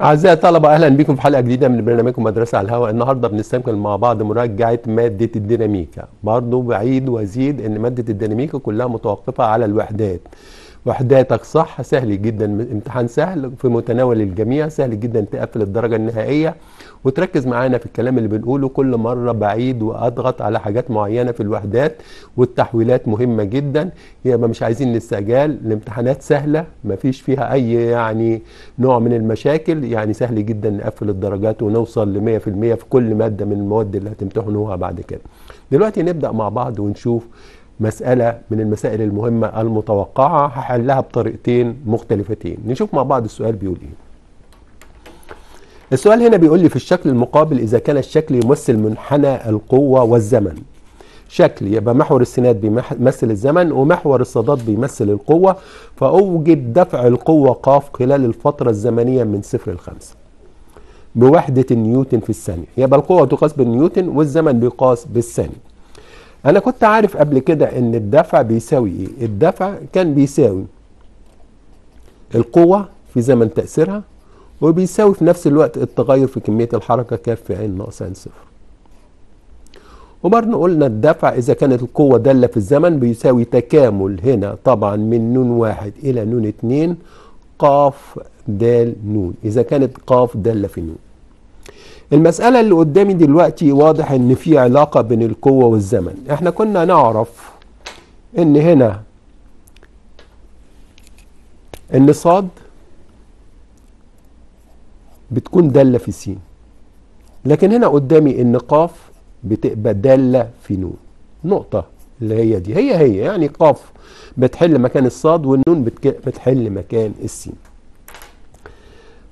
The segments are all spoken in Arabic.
أعزائي الطلبة أهلا بكم في حلقة جديدة من برنامجكم مدرسة على الهواء النهاردة بنستكمل مع بعض مراجعة مادة الديناميكا برضو بعيد وأزيد إن مادة الديناميكا كلها متوقفة على الوحدات وحداتك صح سهل جدا امتحان سهل في متناول الجميع سهل جدا تقفل الدرجة النهائية وتركز معانا في الكلام اللي بنقوله كل مرة بعيد وأضغط على حاجات معينة في الوحدات والتحويلات مهمة جدا يبقى مش عايزين نستعجال الامتحانات سهلة مفيش فيها أي يعني نوع من المشاكل يعني سهل جدا نقفل الدرجات ونوصل ل 100% في كل مادة من المواد اللي هتمتحنوها بعد كده دلوقتي نبدأ مع بعض ونشوف مسألة من المسائل المهمة المتوقعة هحلها بطريقتين مختلفتين نشوف مع بعض السؤال بيقول ايه السؤال هنا بيقول لي في الشكل المقابل إذا كان الشكل يمثل منحنى القوة والزمن شكل يبقى محور السناد بيمثل الزمن ومحور الصادات بيمثل القوة فأوجد دفع القوة قاف خلال الفترة الزمنية من صفر لخمسة بوحدة نيوتن في الثانية يبقى القوة تقاس بالنيوتن والزمن بيقاس بالثانية انا كنت عارف قبل كده ان الدفع بيساوي ايه الدفع كان بيساوي القوة في زمن تأثيرها وبيساوي في نفس الوقت التغير في كمية الحركة ك في عين ناقص عين صفر وبرضه قلنا الدفع إذا كانت القوة دالة في الزمن بيساوي تكامل هنا طبعا من نون واحد إلى نون اتنين قاف دال نون إذا كانت قاف دالة في نون المسألة اللي قدامي دلوقتي واضح ان في علاقة بين القوة والزمن احنا كنا نعرف ان هنا ان صاد بتكون دالة في سين لكن هنا قدامي ان قاف بتبقى دالة في نون نقطة اللي هي دي هي هي يعني قاف بتحل مكان الصاد والنون بتحل مكان السين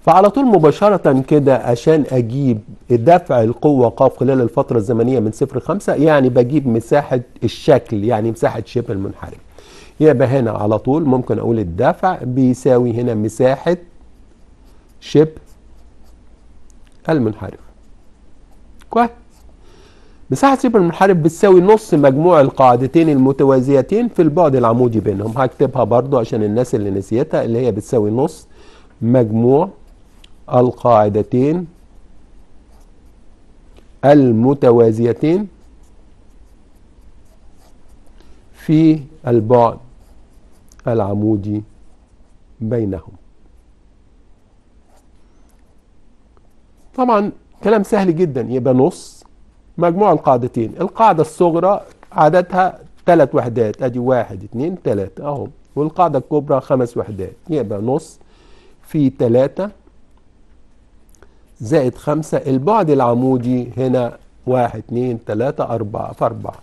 فعلى طول مباشرة كده عشان أجيب دفع القوة قاف خلال الفترة الزمنية من صفر لخمسة يعني بجيب مساحة الشكل يعني مساحة شبه المنحرف يبقى هنا على طول ممكن أقول الدفع بيساوي هنا مساحة شبه المنحرف كويس مساحة شبه المنحرف بتساوي نص مجموع القاعدتين المتوازيتين في البعد العمودي بينهم هكتبها برضو عشان الناس اللي نسيتها اللي هي بتساوي نص مجموع القاعدتين المتوازيتين في البعد العمودي بينهم طبعا كلام سهل جدا يبقى نص مجموع القاعدتين القاعدة الصغرى عددها ثلاث وحدات ادي واحد اثنين ثلاثة اهم والقاعدة الكبرى خمس وحدات يبقى نص في تلاتة زائد خمسة البعد العمودي هنا واحد اتنين تلاتة أربعة في أربعة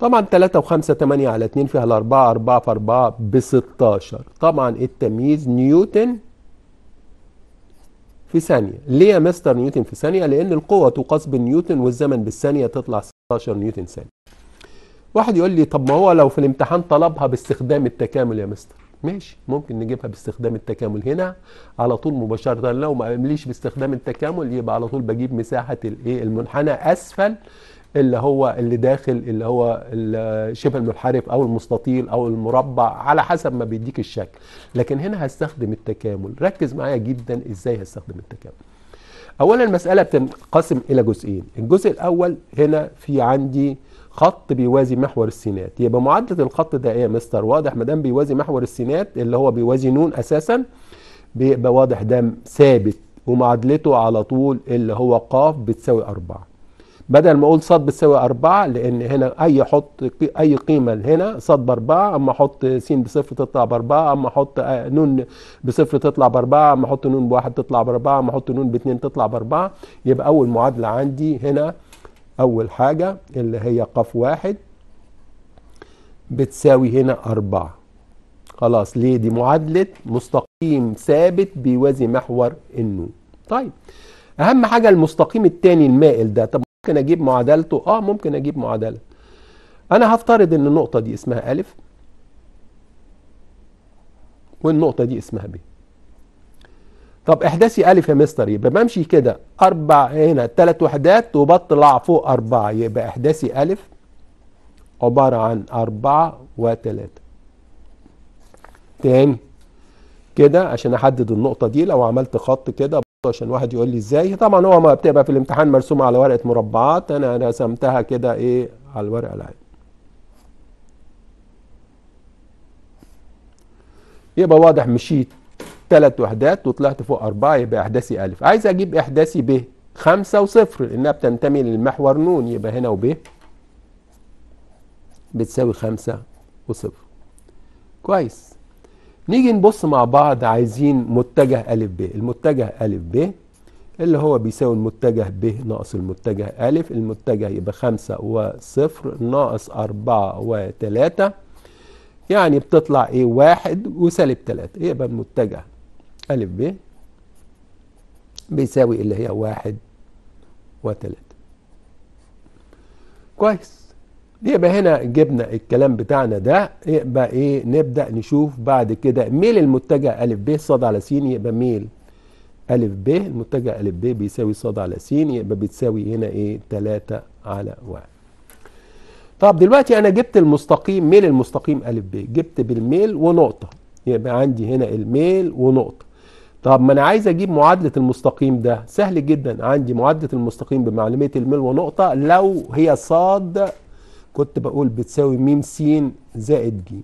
طبعا تلاتة وخمسة تمانية على اتنين فيها الأربعة أربعة في أربعة بستاشر طبعا التمييز نيوتن في ثانية ليه يا مستر نيوتن في ثانية لأن القوة تقاس بالنيوتن والزمن بالثانية تطلع ستاشر نيوتن ثانية واحد يقول لي طب ما هو لو في الامتحان طلبها باستخدام التكامل يا مستر ماشي ممكن نجيبها باستخدام التكامل هنا على طول مباشره لو ما قامليش باستخدام التكامل يبقى على طول بجيب مساحه الايه المنحنى اسفل اللي هو اللي داخل اللي هو شبه المنحرف او المستطيل او المربع على حسب ما بيديك الشكل لكن هنا هستخدم التكامل ركز معايا جدا ازاي هستخدم التكامل اولا المساله بتنقسم الى جزئين الجزء الاول هنا في عندي خط بيوازي محور السينات يبقى معادله الخط ده ايه يا مستر واضح ما دام بيوازي محور السينات اللي هو بيوازي نون اساسا بيبقى واضح ده ثابت ومعادلته على طول اللي هو ق بتساوي 4 بدل ما اقول صاد بتساوي 4 لان هنا اي حط اي قيمه هنا صاد ب 4 اما احط س بصفر تطلع ب 4 اما احط آه، ن بصفر تطلع ب 4 اما احط ن بواحد تطلع ب 4 اما احط ن باتنين تطلع ب 4 يبقى اول معادله عندي هنا أول حاجة اللي هي قف واحد بتساوي هنا أربعة خلاص ليه دي معادلة مستقيم ثابت بيوازي محور النون طيب أهم حاجة المستقيم الثاني المائل ده طب ممكن أجيب معادلته آه ممكن أجيب معادلة أنا هفترض إن النقطة دي اسمها ألف والنقطة دي اسمها ب طب احداثي الف يا مستر يبقى بمشي كده اربع هنا ثلاث وحدات وبطلع فوق اربعه يبقى احداثي الف عباره عن اربعه وثلاثه تاني كده عشان احدد النقطه دي لو عملت خط كده عشان واحد يقول لي ازاي طبعا هو ما بتبقى في الامتحان مرسومه على ورقه مربعات انا رسمتها كده ايه على الورقه العادي يبقى واضح مشيت ثلاث وحدات وطلعت فوق أربعة يبقى إحداثي ألف عايز أجيب إحداثي ب خمسة وصفر لأنها بتنتمي للمحور نون يبقى هنا وب بتساوي خمسة وصفر كويس نيجي نبص مع بعض عايزين متجه ألف ب المتجه ألف ب اللي هو بيساوي المتجه ب ناقص المتجه أ المتجه يبقى خمسة وصفر ناقص أربعة وتلاتة يعني بتطلع ايه واحد وسالب تلاتة يبقى المتجه أ ب بيساوي اللي هي واحد وتلاتة كويس يبقى هنا جبنا الكلام بتاعنا ده يبقى ايه نبدأ نشوف بعد كده ميل المتجه أ ب صاد على س يبقى ميل أ ب المتجه أ ب بيساوي صاد على س يبقى بتساوي هنا ايه 3 على 1 طب دلوقتي انا جبت المستقيم ميل المستقيم أ ب جبت بالميل ونقطة يبقى عندي هنا الميل ونقطة طب ما انا عايز اجيب معادلة المستقيم ده سهل جدا عندي معادلة المستقيم بمعلومية الميل ونقطة لو هي صاد كنت بقول بتساوي م س زائد ج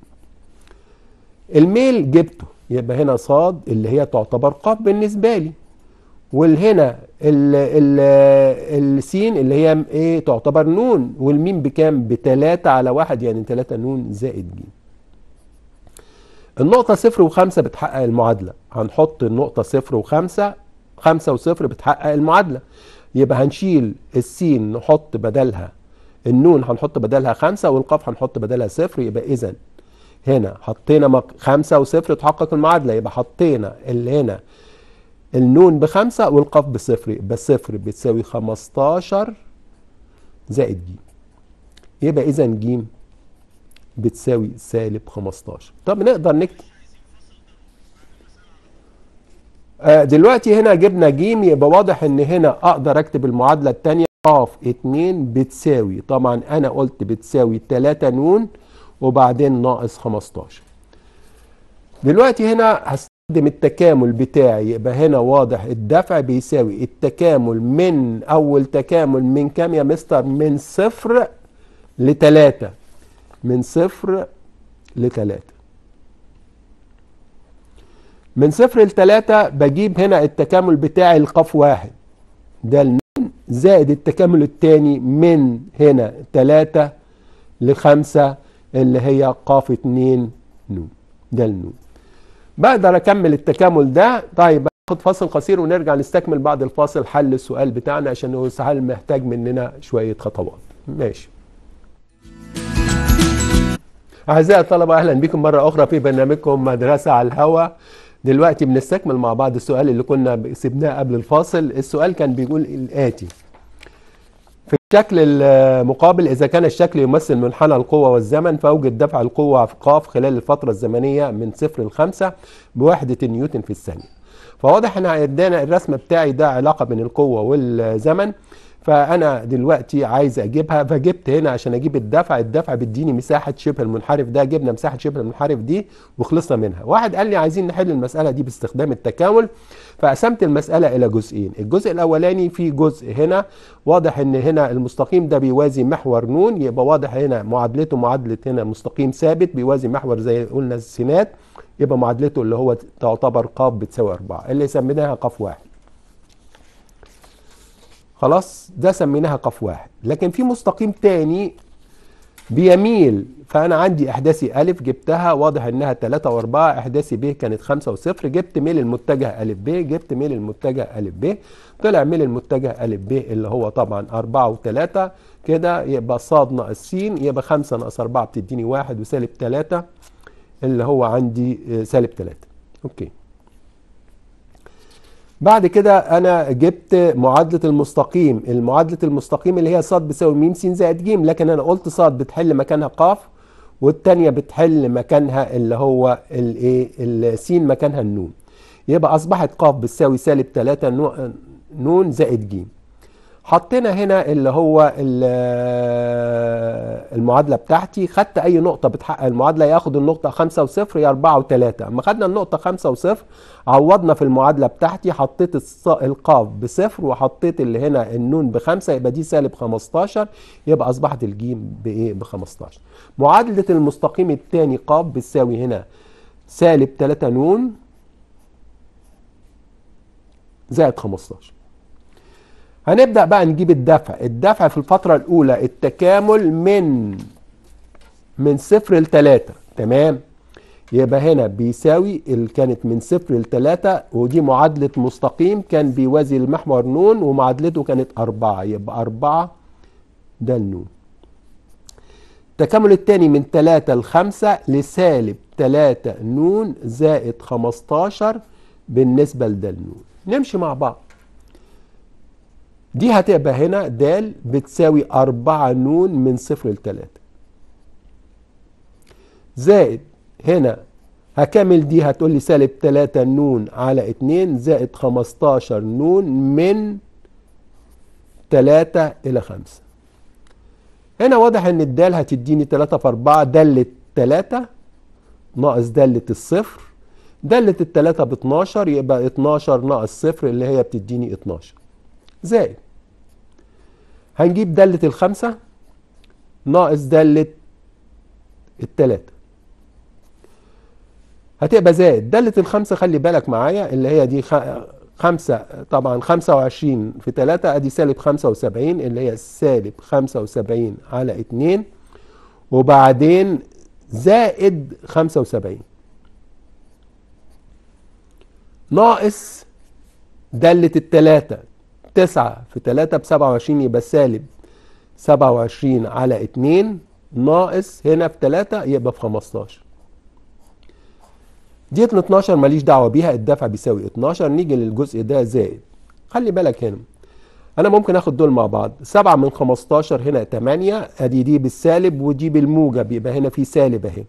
الميل جبته يبقى هنا صاد اللي هي تعتبر ق بالنسبة لي والهنا السين اللي هي ايه تعتبر نون والميم بكام بتلاتة على واحد يعني تلاتة نون زائد ج النقطة صفر وخمسة بتحقق المعادلة هنحط النقطة صفر وخمسة خمسة وصفر بتحقق المعادلة يبقى هنشيل السين نحط بدلها النون هنحط بدلها خمسة والقاف هنحط بدلها صفر يبقى إذا هنا حطينا خمسة وصفر تحقق المعادلة يبقى حطينا اللي هنا النون بخمسة والقاف بصفر يبقى صفر بتساوي 15 زائد ج يبقى إذا ج بتساوي سالب 15 طب نقدر نكتب آه دلوقتي هنا جبنا ج يبقى واضح ان هنا اقدر اكتب المعادله الثانيه قاف 2 بتساوي طبعا انا قلت بتساوي 3 ن وبعدين ناقص 15 دلوقتي هنا هستخدم التكامل بتاعي يبقى هنا واضح الدفع بيساوي التكامل من اول تكامل من كام يا مستر من صفر لتلاتة من صفر لتلاتة من صفر لتلاتة بجيب هنا التكامل بتاعي القاف واحد ده المن زائد التكامل الثاني من هنا تلاتة لخمسة اللي هي قاف اتنين نون ده النون بقدر اكمل التكامل ده طيب ناخد فاصل قصير ونرجع نستكمل بعد الفاصل حل السؤال بتاعنا عشان هو سؤال محتاج مننا شوية خطوات ماشي أعزائي الطلبة أهلا بكم مرة أخرى في برنامجكم مدرسة على الهوا دلوقتي بنستكمل مع بعض السؤال اللي كنا سيبناه قبل الفاصل السؤال كان بيقول الآتي في الشكل المقابل إذا كان الشكل يمثل منحنى القوة والزمن فأوجد دفع القوة في قاف خلال الفترة الزمنية من صفر لخمسة بوحدة نيوتن في الثانية فواضح ان عندنا الرسمه بتاعي ده علاقه بين القوه والزمن فانا دلوقتي عايز اجيبها فجبت هنا عشان اجيب الدفع الدفع بيديني مساحه شبه المنحرف ده جبنا مساحه شبه المنحرف دي وخلصنا منها واحد قال لي عايزين نحل المساله دي باستخدام التكامل فقسمت المساله الى جزئين الجزء الاولاني في جزء هنا واضح ان هنا المستقيم ده بيوازي محور نون يبقى واضح هنا معادلته معادله هنا مستقيم ثابت بيوازي محور زي قلنا السينات يبقى معادلته اللي هو تعتبر ق بتساوي 4 اللي سميناها ق واحد خلاص ده سميناها قف واحد لكن في مستقيم تاني بيميل فانا عندي احداثي ا جبتها واضح انها 3 و4 احداثي ب كانت 5 و0 جبت ميل المتجه ا ب جبت ميل المتجه ا ب طلع ميل المتجه ا ب اللي هو طبعا 4 و3 كده يبقى ص ناقص س يبقى 5 ناقص 4 بتديني 1 وسالب 3 اللي هو عندي آه، سالب 3 اوكي بعد كده انا جبت معادله المستقيم المعادله المستقيم اللي هي ص بيساوي م س زائد ج لكن انا قلت ص بتحل مكانها ق والتانية بتحل مكانها اللي هو الايه مكانها النون يبقى اصبحت ق بتساوي سالب 3 نون زائد ج حطينا هنا اللي هو المعادلة بتاعتي خدت أي نقطة بتحقق المعادلة ياخد النقطة خمسة وصفر يا أربعة وثلاثة أما خدنا النقطة خمسة وصفر عوضنا في المعادلة بتاعتي حطيت القاف بصفر وحطيت اللي هنا النون بخمسة يبقى دي سالب 15 يبقى أصبحت الجيم بإيه ب 15 معادلة المستقيم الثاني قاف بتساوي هنا سالب تلاتة نون زائد 15 هنبدأ بقى نجيب الدفع الدفع في الفترة الأولى التكامل من من صفر لتلاتة تمام يبقى هنا بيساوي اللي كانت من صفر لتلاتة ودي معادلة مستقيم كان بيوازي المحور نون ومعادلته كانت أربعة يبقى أربعة ده النون التكامل الثاني من تلاتة لخمسة لسالب تلاتة نون زائد خمستاشر بالنسبة لده النون نمشي مع بعض دي هتبقى هنا د بتساوي 4 ن من صفر 3 زائد هنا هكمل دي هتقول لي سالب 3 ن على 2 زائد 15 ن من 3 إلى 5 هنا واضح ان الدال هتديني 3 في 4 دالة 3 ناقص دالة الصفر دالة 3 ب 12 يبقى 12 ناقص صفر اللي هي بتديني 12 زائد هنجيب دالة الخمسة ناقص دالة التلاتة هتبقى زائد دالة الخمسة خلي بالك معايا اللي هي دي خمسة طبعا خمسة وعشرين في تلاتة ادي سالب خمسة وسبعين اللي هي سالب خمسة وسبعين على اتنين وبعدين زائد خمسة وسبعين ناقص دالة التلاتة 9 في 3 ب 27 يبقى سالب 27 على 2 ناقص هنا في 3 يبقى في 15 ديت ال 12 ماليش دعوه بيها الدفع بيساوي 12 نيجي للجزء ده زائد خلي بالك هنا انا ممكن اخد دول مع بعض 7 من 15 هنا 8 ادي دي بالسالب ودي بالموجب يبقى هنا في سالب اهي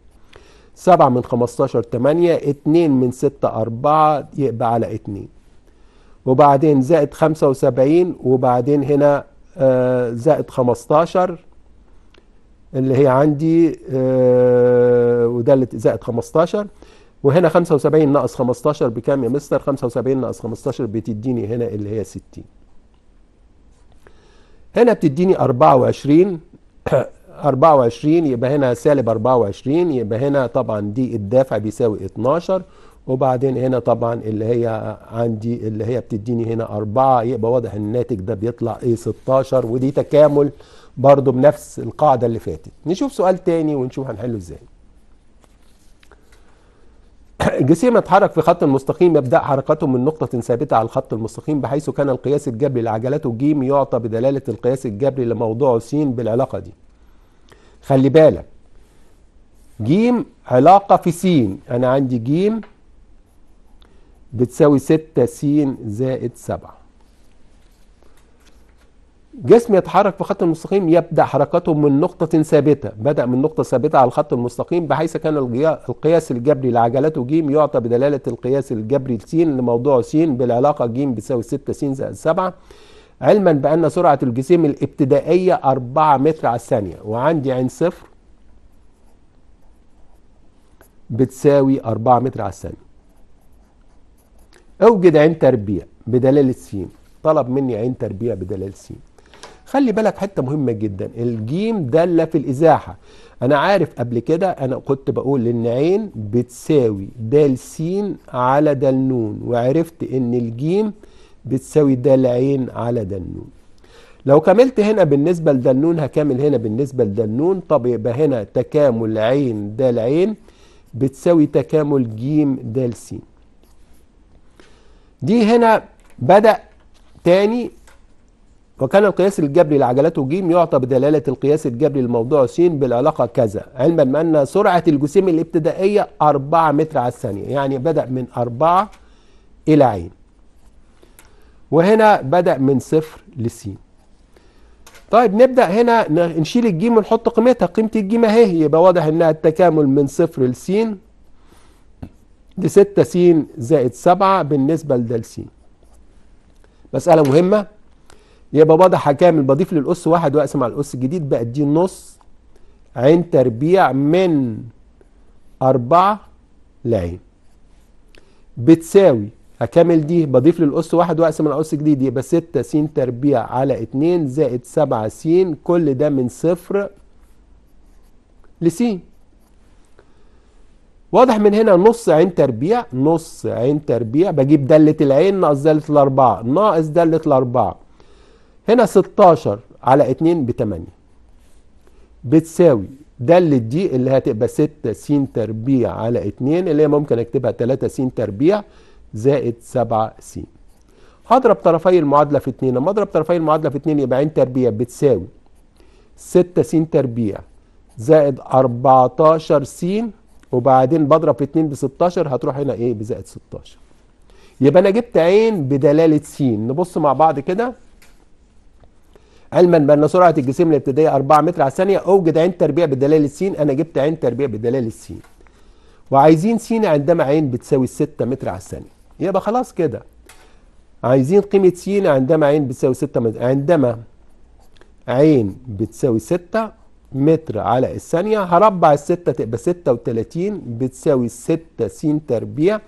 7 من 15 8 2 من 6 4 يبقى على 2 وبعدين زائد 75 وبعدين هنا آه، زائد 15 اللي هي عندي آه، وده زائد 15 وهنا 75 ناقص 15 بكام يا مستر 75 ناقص 15 بتديني هنا اللي هي 60 هنا بتديني 24 24 يبقى هنا سالب 24 يبقى هنا طبعا دي الدافع بيساوي 12 وبعدين هنا طبعا اللي هي عندي اللي هي بتديني هنا أربعة يبقى واضح الناتج ده بيطلع ايه 16 ودي تكامل برضو بنفس القاعدة اللي فاتت نشوف سؤال تاني ونشوف هنحله ازاي جسيم يتحرك في خط مستقيم يبدأ حركته من نقطة ثابتة على الخط المستقيم بحيث كان القياس الجبري لعجلته ج يعطى بدلالة القياس الجبري لموضوع س بالعلاقة دي خلي بالك ج علاقة في س أنا عندي ج بتساوي 6 س زائد 7 جسم يتحرك في خط المستقيم يبدأ حركته من نقطة ثابتة بدأ من نقطة ثابتة على الخط المستقيم بحيث كان القياس الجبري لعجلته ج يعطى بدلالة القياس الجبري س لموضوع س بالعلاقة ج بتساوي 6 س زائد 7 علما بأن سرعة الجسيم الابتدائية 4 متر على الثانية وعندي عين صفر بتساوي 4 متر على الثانية اوجد عين تربيع بدلال السين طلب مني عين تربيع بدلال السين خلي بالك حته مهمه جدا الجيم داله في الازاحه انا عارف قبل كده انا كنت بقول ان عين بتساوي دال سين على دال نون وعرفت ان الجيم بتساوي دال عين على دال نون لو كملت هنا بالنسبه لدال نون هكمل هنا بالنسبه لدال نون طب يبقى هنا تكامل عين دال عين بتساوي تكامل جيم دال سين دي هنا بدأ تاني وكان القياس الجبري لعجلات ج يعطى بدلالة القياس الجبري لموضوع س بالعلاقة كذا علما بأن سرعة الجسيم الابتدائية 4 متر على الثانية يعني بدأ من 4 إلى عين وهنا بدأ من صفر لسين طيب نبدأ هنا نشيل الجيم ونحط قيمتها قيمة الجيم اهي يبقى واضح انها التكامل من صفر لسين دي 6 س زائد 7 بالنسبة لدال س مسألة مهمة يبقى واضح هكامل بضيف للأس واحد وأقسم على الأس الجديد بقت دي نص عين تربيع من أربعة لعين بتساوي هكمل دي بضيف للأس واحد وأقسم على الأس الجديد يبقى 6 س تربيع على 2 زائد 7 س كل ده من صفر لسين واضح من هنا نص عين تربيع نص عين تربيع بجيب دالة العين ناقص دالة الأربعة ناقص دالة الأربعة هنا 16 على 2 ب 8 بتساوي دالة دي اللي هتبقى 6 س تربيع على 2 اللي هي ممكن اكتبها 3 س تربيع زائد 7 س هضرب طرفي المعادلة في 2 لما اضرب طرفي المعادلة في 2 يبقى عين تربيع بتساوي 6 س تربيع زائد 14 س وبعدين بضرب 2 ب 16 هتروح هنا ايه بزائد 16 يبقى انا جبت عين بدلاله س نبص مع بعض كده علما بان سرعه الجسيم الابتدائيه 4 متر على الثانيه اوجد عين تربيع بدلاله س انا جبت عين تربيع بدلاله س وعايزين س عندما عين بتساوي 6 متر على الثانيه يبقى خلاص كده عايزين قيمه س عندما عين بتساوي 6 متر عندما عين بتساوي 6 متر على الثانية هربع الستة تبقى ستة وتلاتين بتساوي ستة س تربيع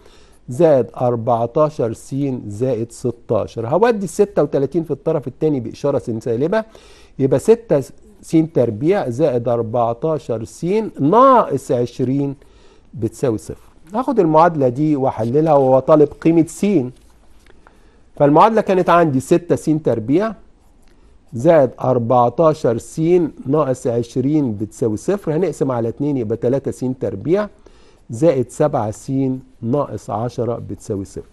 زائد 14 س زائد 16 هودي الستة 36 في الطرف الثاني بإشارة سالبة يبقى 6 س تربيع زائد 14 س ناقص 20 بتساوي صفر هاخد المعادلة دي واحللها وأطالب قيمة س فالمعادلة كانت عندي 6 س تربيع زائد 14 س ناقص 20 بتساوي صفر هنقسم على 2 يبقى 3 س تربيع زائد 7 س ناقص 10 بتساوي صفر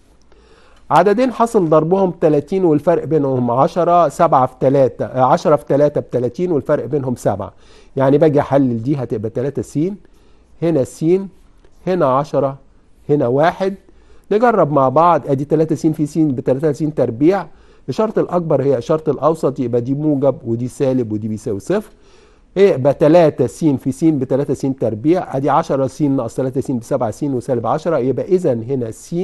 عددين حصل ضربهم 30 والفرق بينهم 10 7 في 3 10 في 3 ب 30 والفرق بينهم 7 يعني باجي احلل دي هتبقى 3 س هنا س هنا 10 هنا 1 نجرب مع بعض ادي 3 س في س ب 3 س تربيع الشرط الاكبر هي الشرط الاوسط يبقى دي موجب ودي سالب ودي بيساوي صفر يبقى 3 س في س ب 3 س تربيع ادي 10 س ناقص 3 س ب 7 س وسالب 10 يبقى اذا هنا س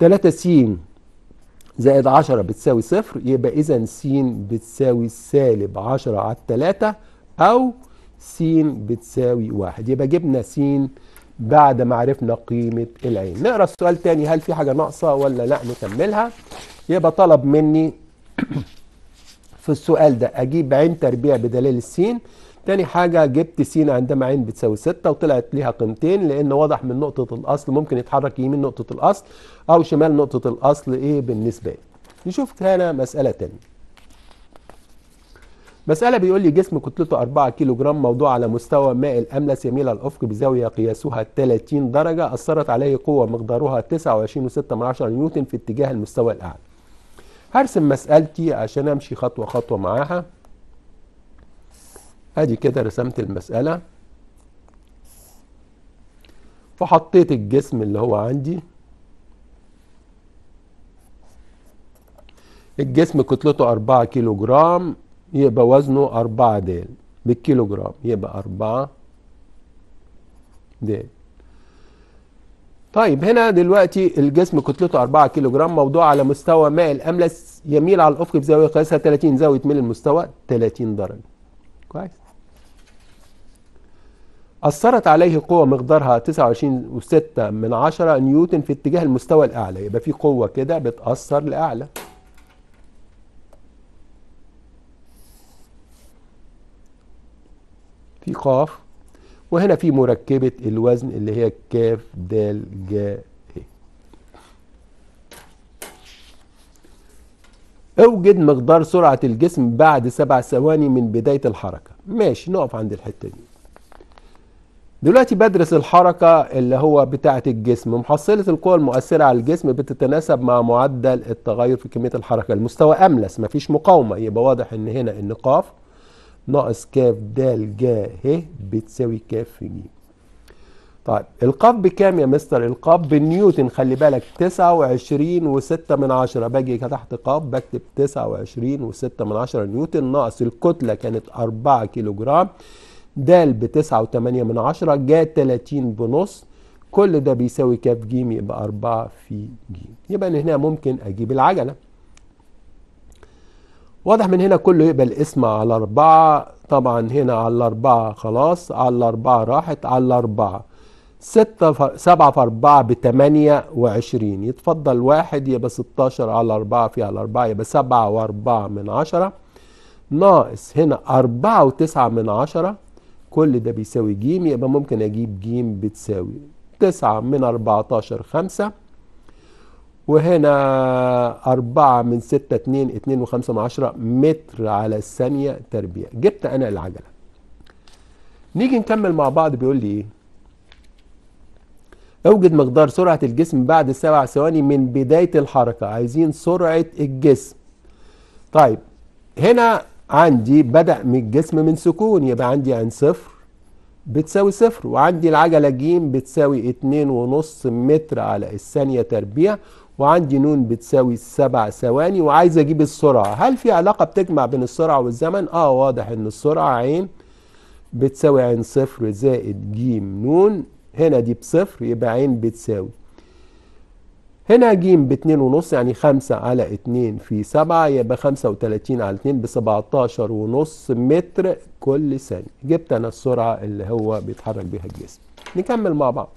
3 س زائد 10 بتساوي صفر يبقى اذا س بتساوي سالب 10 على 3 او س بتساوي 1، يبقى جبنا س بعد ما عرفنا قيمه العين نقرا السؤال تاني هل في حاجه ناقصه ولا لا نكملها يبقى طلب مني في السؤال ده اجيب عين تربيع بدليل السين تاني حاجة جبت سين عندما عين بتساوي ستة وطلعت ليها قيمتين لأن واضح من نقطة الأصل ممكن يتحرك يمين نقطة الأصل أو شمال نقطة الأصل إيه بالنسبة لي نشوف هنا مسألة تانية مسألة بيقول لي جسم كتلته 4 كيلو جرام موضوع على مستوى ماء الأملس يميل على الأفق بزاوية قياسها 30 درجة أثرت عليه قوة مقدارها 29.6 نيوتن في اتجاه المستوى الأعلى هرسم مسألتي عشان امشي خطوة خطوة معاها ادي كده رسمت المسألة فحطيت الجسم اللي هو عندي الجسم كتلته 4 كيلو جرام يبقى وزنه 4 ديل بالكيلو جرام يبقى 4 ديل طيب هنا دلوقتي الجسم كتلته 4 كيلو جرام موضوع على مستوى ماء الاملس يميل على الافق بزاويه قياسها 30 زاويه ميل المستوى 30 درجه كويس أثرت عليه قوة مقدارها 29.6 من 10 نيوتن في اتجاه المستوى الأعلى يبقى في قوة كده بتأثر لأعلى في قاف وهنا في مركبة الوزن اللي هي كاف دال جا ايه. اوجد مقدار سرعة الجسم بعد سبع ثواني من بداية الحركة ماشي نقف عند الحتة دي دلوقتي بدرس الحركة اللي هو بتاعة الجسم محصلة القوى المؤثرة على الجسم بتتناسب مع معدل التغير في كمية الحركة المستوى أملس مفيش مقاومة يبقى واضح ان هنا النقاف ناقص ك د ج ه بتساوي ك في ج طيب القاف بكام يا مستر القاف بنيوتن خلي بالك 29 و6 من 10 باجي تحت قاف بكتب 29 و6 من 10 نيوتن ناقص الكتله كانت 4 كيلو جرام د بتسعة 9.8 من 10 جا 30 بنص كل ده بيساوي كاف ج يبقى 4 في ج يبقى هنا ممكن اجيب العجله واضح من هنا كله يقبل اسم على أربعة طبعا هنا على الأربعة خلاص على الأربعة راحت على الأربعة ستة فر... سبعة في أربعة بتمانية وعشرين يتفضل واحد يبقى ستاشر على أربعة في على أربعة يبقى سبعة وأربعة من عشرة ناقص هنا أربعة وتسعة من عشرة كل ده بيساوي جيم يبقى ممكن أجيب جيم بتساوي تسعة من أربعتاشر خمسة وهنا 4 من 6 2 2 و5 من 10 متر على الثانية تربيع جبت أنا العجلة نيجي نكمل مع بعض بيقول لي إيه اوجد مقدار سرعة الجسم بعد سبع ثواني من بداية الحركة عايزين سرعة الجسم طيب هنا عندي بدأ من الجسم من سكون يبقى عندي عن صفر بتساوي صفر وعندي العجلة ج بتساوي اتنين ونص متر على الثانية تربيع وعندي نون بتساوي سبع ثواني وعايز اجيب السرعة هل في علاقة بتجمع بين السرعة والزمن اه واضح ان السرعة عين بتساوي عين صفر زائد جيم نون هنا دي بصفر يبقى عين بتساوي هنا جيم باتنين ونص يعني خمسة على اتنين في سبعة يبقى خمسة وتلاتين على اتنين بسبعتاشر ونص متر كل ثانية جبت انا السرعة اللي هو بيتحرك بيها الجسم نكمل مع بعض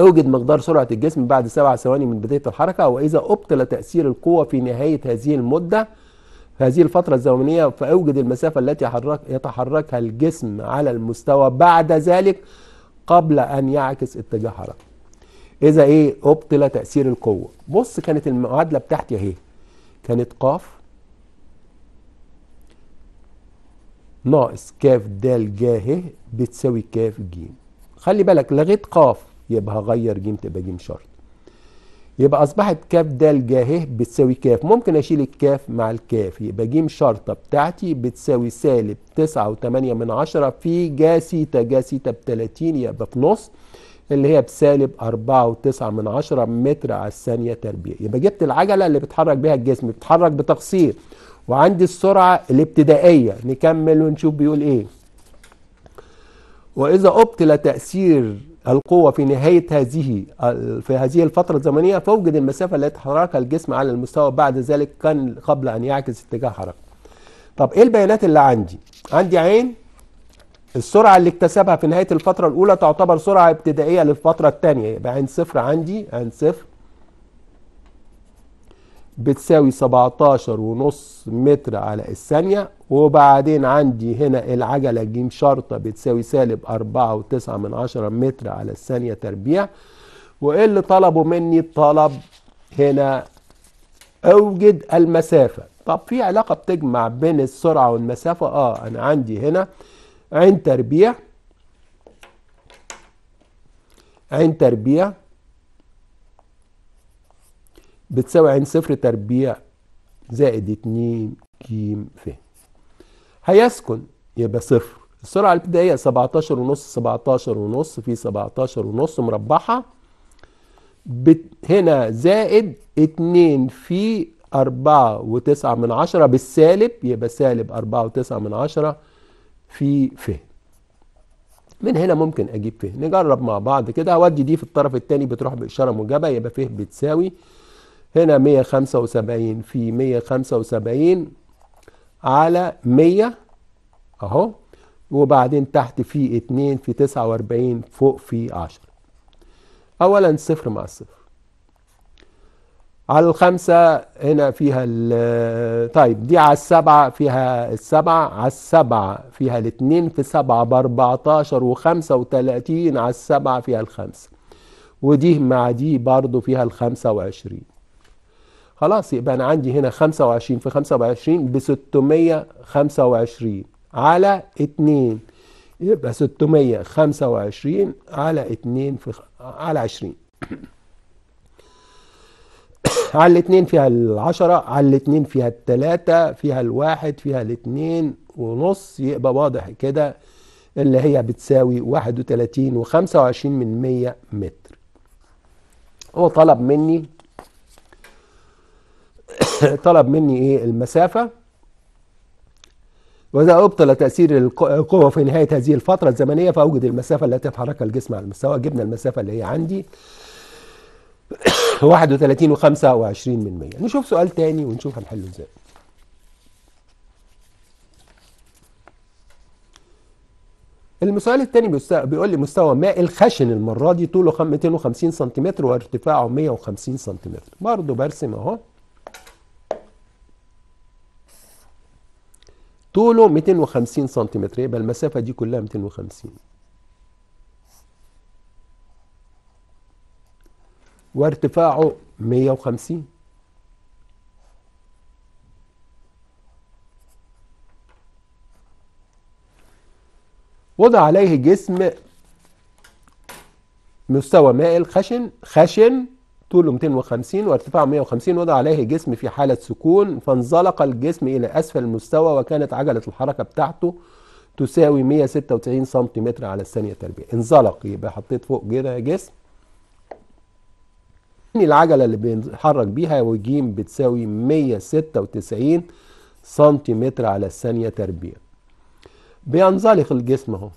اوجد مقدار سرعة الجسم بعد سبع ثواني من بداية الحركة وإذا أبطل تأثير القوة في نهاية هذه المدة هذه الفترة الزمنية فأوجد المسافة التي يتحرك يتحركها الجسم على المستوى بعد ذلك قبل أن يعكس اتجاه حركته إذا إيه أبطل تأثير القوة بص كانت المعادلة بتاعتي أهي كانت قاف ناقص كاف د ج بتساوي كاف ج خلي بالك لغيت قاف يبقى هغير جيم تبقى جيم شرط يبقى اصبحت كاف د جاه بتساوي كاف ممكن اشيل الكاف مع الكاف يبقى جيم شرطه بتاعتي بتساوي سالب 9.8 من عشرة في جا سيتا جا سيتا ب 30 يبقى في نص اللي هي بسالب 4.9 من عشرة متر على الثانيه تربيع يبقى جبت العجله اللي بتحرك بيها الجسم بيتحرك بتقصير وعندي السرعه الابتدائيه نكمل ونشوف بيقول ايه واذا ابطل تاثير القوة في نهاية هذه في هذه الفترة الزمنية فوجد المسافة التي حركها الجسم على المستوى بعد ذلك كان قبل أن يعكس اتجاه حركته. طب إيه البيانات اللي عندي؟ عندي عين السرعة اللي اكتسبها في نهاية الفترة الأولى تعتبر سرعة ابتدائية للفترة الثانية يبقى عين صفر عندي عين صفر بتساوي 17.5 متر على الثانية وبعدين عندي هنا العجلة جيم شرطة بتساوي سالب 4.9 من عشرة متر على الثانية تربيع وإيه اللي طلبوا مني طلب هنا أوجد المسافة طب في علاقة بتجمع بين السرعة والمسافة آه أنا عندي هنا عين تربيع عين تربيع بتساوي عين صفر تربيع زائد 2 ج ف هيسكن يبقى صفر السرعة الابتدائية 17 ونص 17 ونص في 17 ونص مربحة بت... هنا زائد 2 في 4 وتسعة من عشرة بالسالب يبقى سالب 4 وتسعة من عشرة في ف من هنا ممكن اجيب ف نجرب مع بعض كده اودي دي في الطرف الثاني بتروح باشاره موجبه يبقى ف بتساوي هنا 175 في 175 على 100 اهو وبعدين تحت في 2 في 49 فوق في 10 اولا صفر مع صفر على الخمسة هنا فيها ال طيب دي على السبعة فيها السبعة على السبعة فيها الاتنين في سبعة باربعتاشر وخمسة وتلاتين على السبعة فيها الخمسة ودي مع دي برضو فيها الخمسة وعشرين خلاص يبقى أنا عندي هنا 25 في 25 ب 625 على 2 يبقى 625 على 2 في على 20 على الاثنين فيها العشرة على الاثنين فيها التلاتة فيها الواحد فيها الاثنين ونص يبقى واضح كده اللي هي بتساوي واحد وتلاتين وخمسة وعشرين من مية متر هو طلب مني طلب مني ايه المسافه وإذا أبطل تأثير القوة في نهاية هذه الفترة الزمنية فأوجد المسافة التي يتحركها الجسم على المستوى جبنا المسافة اللي هي عندي 31 و25 من 100 نشوف سؤال تاني ونشوف هنحله ازاي المسؤال التاني بيقول لي مستوى ماء الخشن المرة دي طوله 250 سنتيمتر وارتفاعه 150 سنتيمتر برضه برسم اهو طوله 250 سنتيمتر يبقى المسافة دي كلها 250 وارتفاعه 150 وضع عليه جسم مستوى مائل خشن خشن طوله 250 وارتفاعه 150 وضع عليه جسم في حالة سكون فانزلق الجسم إلى أسفل المستوى وكانت عجلة الحركة بتاعته تساوي 196 سنتيمتر على الثانية تربية انزلق يبقى حطيت فوق كده جسم يعني العجلة اللي بنتحرك بيها وجيم بتساوي 196 سنتيمتر على الثانية تربيع بينزلق الجسم اهو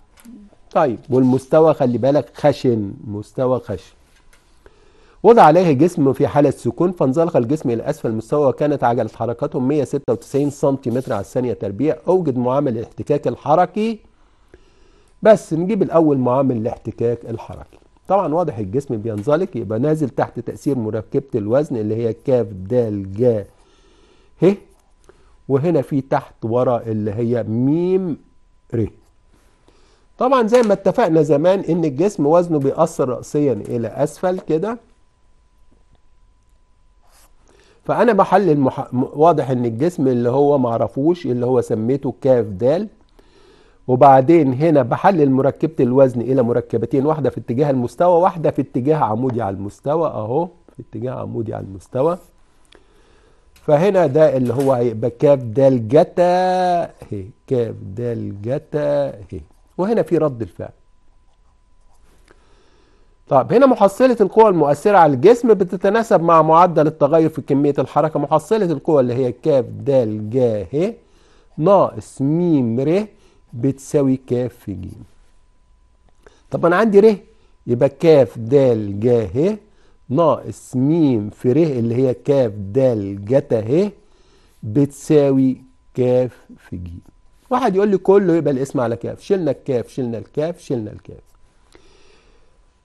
طيب والمستوى خلي بالك خشن مستوى خشن وضع عليه جسم في حالة سكون فانزلق الجسم إلى أسفل مستوى وكانت عجلة حركته 196 سنتيمتر على الثانية تربيع أوجد معامل الاحتكاك الحركي بس نجيب الأول معامل الاحتكاك الحركي طبعا واضح الجسم بينزلق يبقى نازل تحت تأثير مركبة الوزن اللي هي كاف دال جا ه وهنا في تحت ورا اللي هي ميم ر طبعا زي ما اتفقنا زمان ان الجسم وزنه بيأثر رأسيا الى اسفل كده فانا بحلل المح... واضح ان الجسم اللي هو معرفوش اللي هو سميته كاف دال وبعدين هنا بحلل مركبة الوزن الى مركبتين واحدة في اتجاه المستوى واحدة في اتجاه عمودي على المستوى اهو في اتجاه عمودي على المستوى فهنا ده اللي هو هيبقى كاف دال جتا هي كاف دال جتا هي وهنا في رد الفعل طب هنا محصلة القوى المؤثرة على الجسم بتتناسب مع معدل التغير في كمية الحركة محصلة القوى اللي هي كاف د ج ه ناقص م ر بتساوي كاف في ج طب انا عندي ر يبقى كاف د ج ه ناقص م في ر اللي هي كاف د ج ه بتساوي كاف في ج واحد يقول لي كله يبقى الاسم على كاف شلنا الكاف شلنا الكاف شلنا الكاف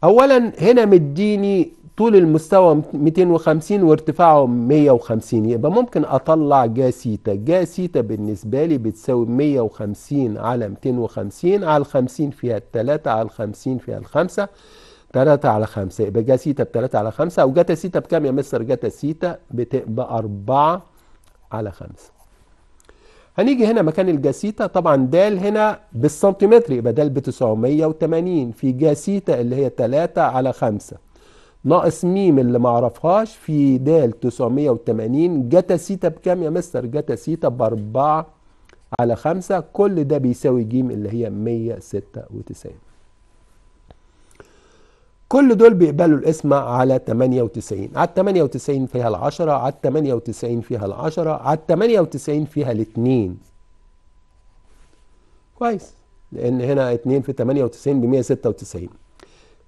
اولا هنا مديني طول المستوى 250 وارتفاعه 150 يبقى ممكن اطلع جا سيتا جا سيتا بالنسبة لي بتساوي 150 على 250 على 50 فيها 3 على 50 فيها 5 3 على 5 يبقى جا سيتا ب 3 على 5 او جاتا سيتا بكام يا مستر جاتا سيتا بتبقى 4 على 5 هنيجي هنا مكان الجاسيتا طبعا دال هنا بالسنتيمتر يبقى دال ب 980 في جاسيتا اللي هي 3 على 5 ناقص ميم اللي ما اعرفهاش في د 980 جتا سيتا بكام يا مستر جتا سيتا ب 4 على 5 كل ده بيساوي ج اللي هي 196 كل دول بيقبلوا القسمة على 98 على 98 فيها العشرة على 98 فيها العشرة على 98 فيها الاتنين كويس لأن هنا اتنين في 98 بمية ستة وتسعين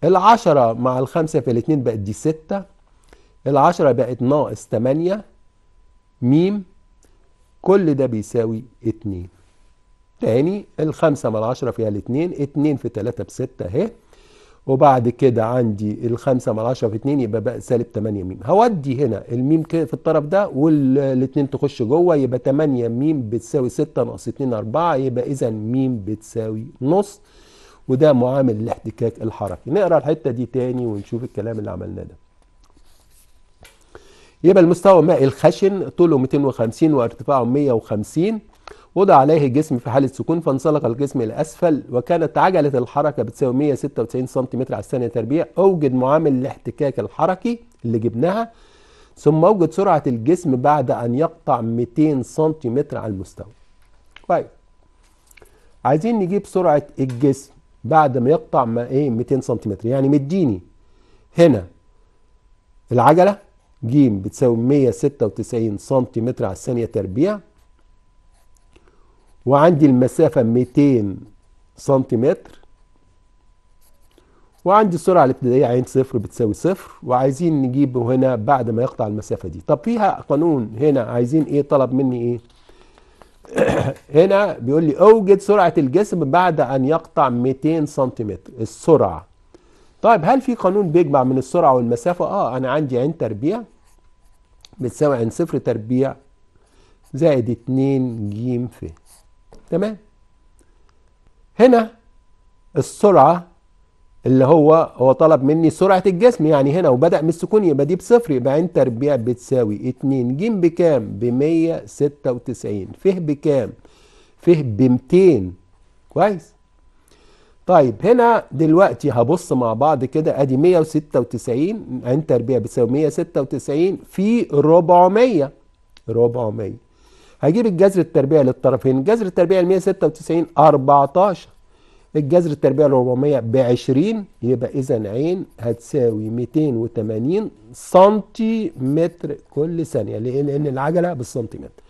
10 مع الخمسة في الاتنين بقت دي ستة 10 بقت ناقص تمانية ميم كل ده بيساوي اتنين تاني الخمسة مع العشرة فيها الاتنين اتنين في تلاتة بستة اهي وبعد كده عندي الخمسة مع العشرة في اتنين يبقى بقى سالب تمانية ميم هودي هنا الميم في الطرف ده والاتنين تخش جوه يبقى تمانية ميم بتساوي ستة ناقص اتنين أربعة يبقى إذا ميم بتساوي نص وده معامل الاحتكاك الحركي نقرا الحتة دي تاني ونشوف الكلام اللي عملناه ده يبقى المستوى المائي الخشن طوله 250 وارتفاعه 150 وضع عليه الجسم في حالة سكون فانسلق الجسم إلى أسفل وكانت عجلة الحركة بتساوي 196 سم على الثانية تربيع أوجد معامل الاحتكاك الحركي اللي جبناها ثم أوجد سرعة الجسم بعد أن يقطع 200 سم على المستوى طيب عايزين نجيب سرعة الجسم بعد ما يقطع ما ايه 200 سم يعني مديني هنا العجلة ج بتساوي 196 سم على الثانية تربيع وعندي المسافة 200 سنتيمتر وعندي السرعة الابتدائية عين صفر بتساوي صفر وعايزين نجيب هنا بعد ما يقطع المسافة دي طب فيها قانون هنا عايزين ايه طلب مني ايه هنا بيقول لي اوجد سرعة الجسم بعد ان يقطع 200 سنتيمتر السرعة طيب هل في قانون بيجمع من السرعة والمسافة اه انا عندي عين تربيع بتساوي عين صفر تربيع زائد 2 ج في تمام هنا السرعة اللي هو هو طلب مني سرعة الجسم يعني هنا وبدأ من السكون يبقى دي بصفر يبقى عين تربيع بتساوي 2 ج بكام؟ ب 196 ف بكام؟ ف ب 200 كويس؟ طيب هنا دلوقتي هبص مع بعض كده ادي 196 عين تربيع بتساوي 196 في 400 400 هجيب الجذر التربيع للطرفين جذر التربيع ال 196 14 الجذر التربيع ال 400 ب 20 يبقى اذا ع هتساوي 280 سنتيمتر كل ثانيه ليه؟ لان العجله بالسنتيمتر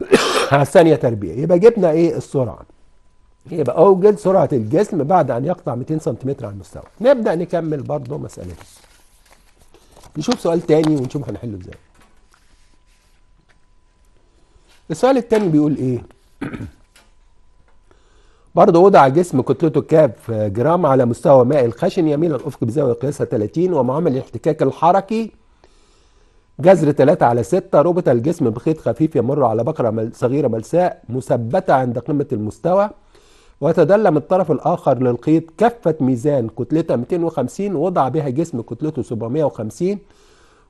على الثانيه تربيع يبقى جبنا ايه السرعه يبقى اوجد سرعه الجسم بعد ان يقطع 200 سنتيمتر عن المستوى نبدا نكمل برضه مسالتنا نشوف سؤال تاني ونشوف هنحله ازاي السؤال الثاني بيقول ايه برضه وضع جسم كتلته كاف آه، جرام على مستوى ماء الخشن يميل الافق بزاويه قياسها 30 ومعامل الاحتكاك الحركي جذر 3 على 6 ربط الجسم بخيط خفيف يمر على بقره صغيره ملساء مثبته عند قمه المستوى وتدلم الطرف الاخر للخيط كفه ميزان كتلتها 250 وضع بها جسم كتلته 750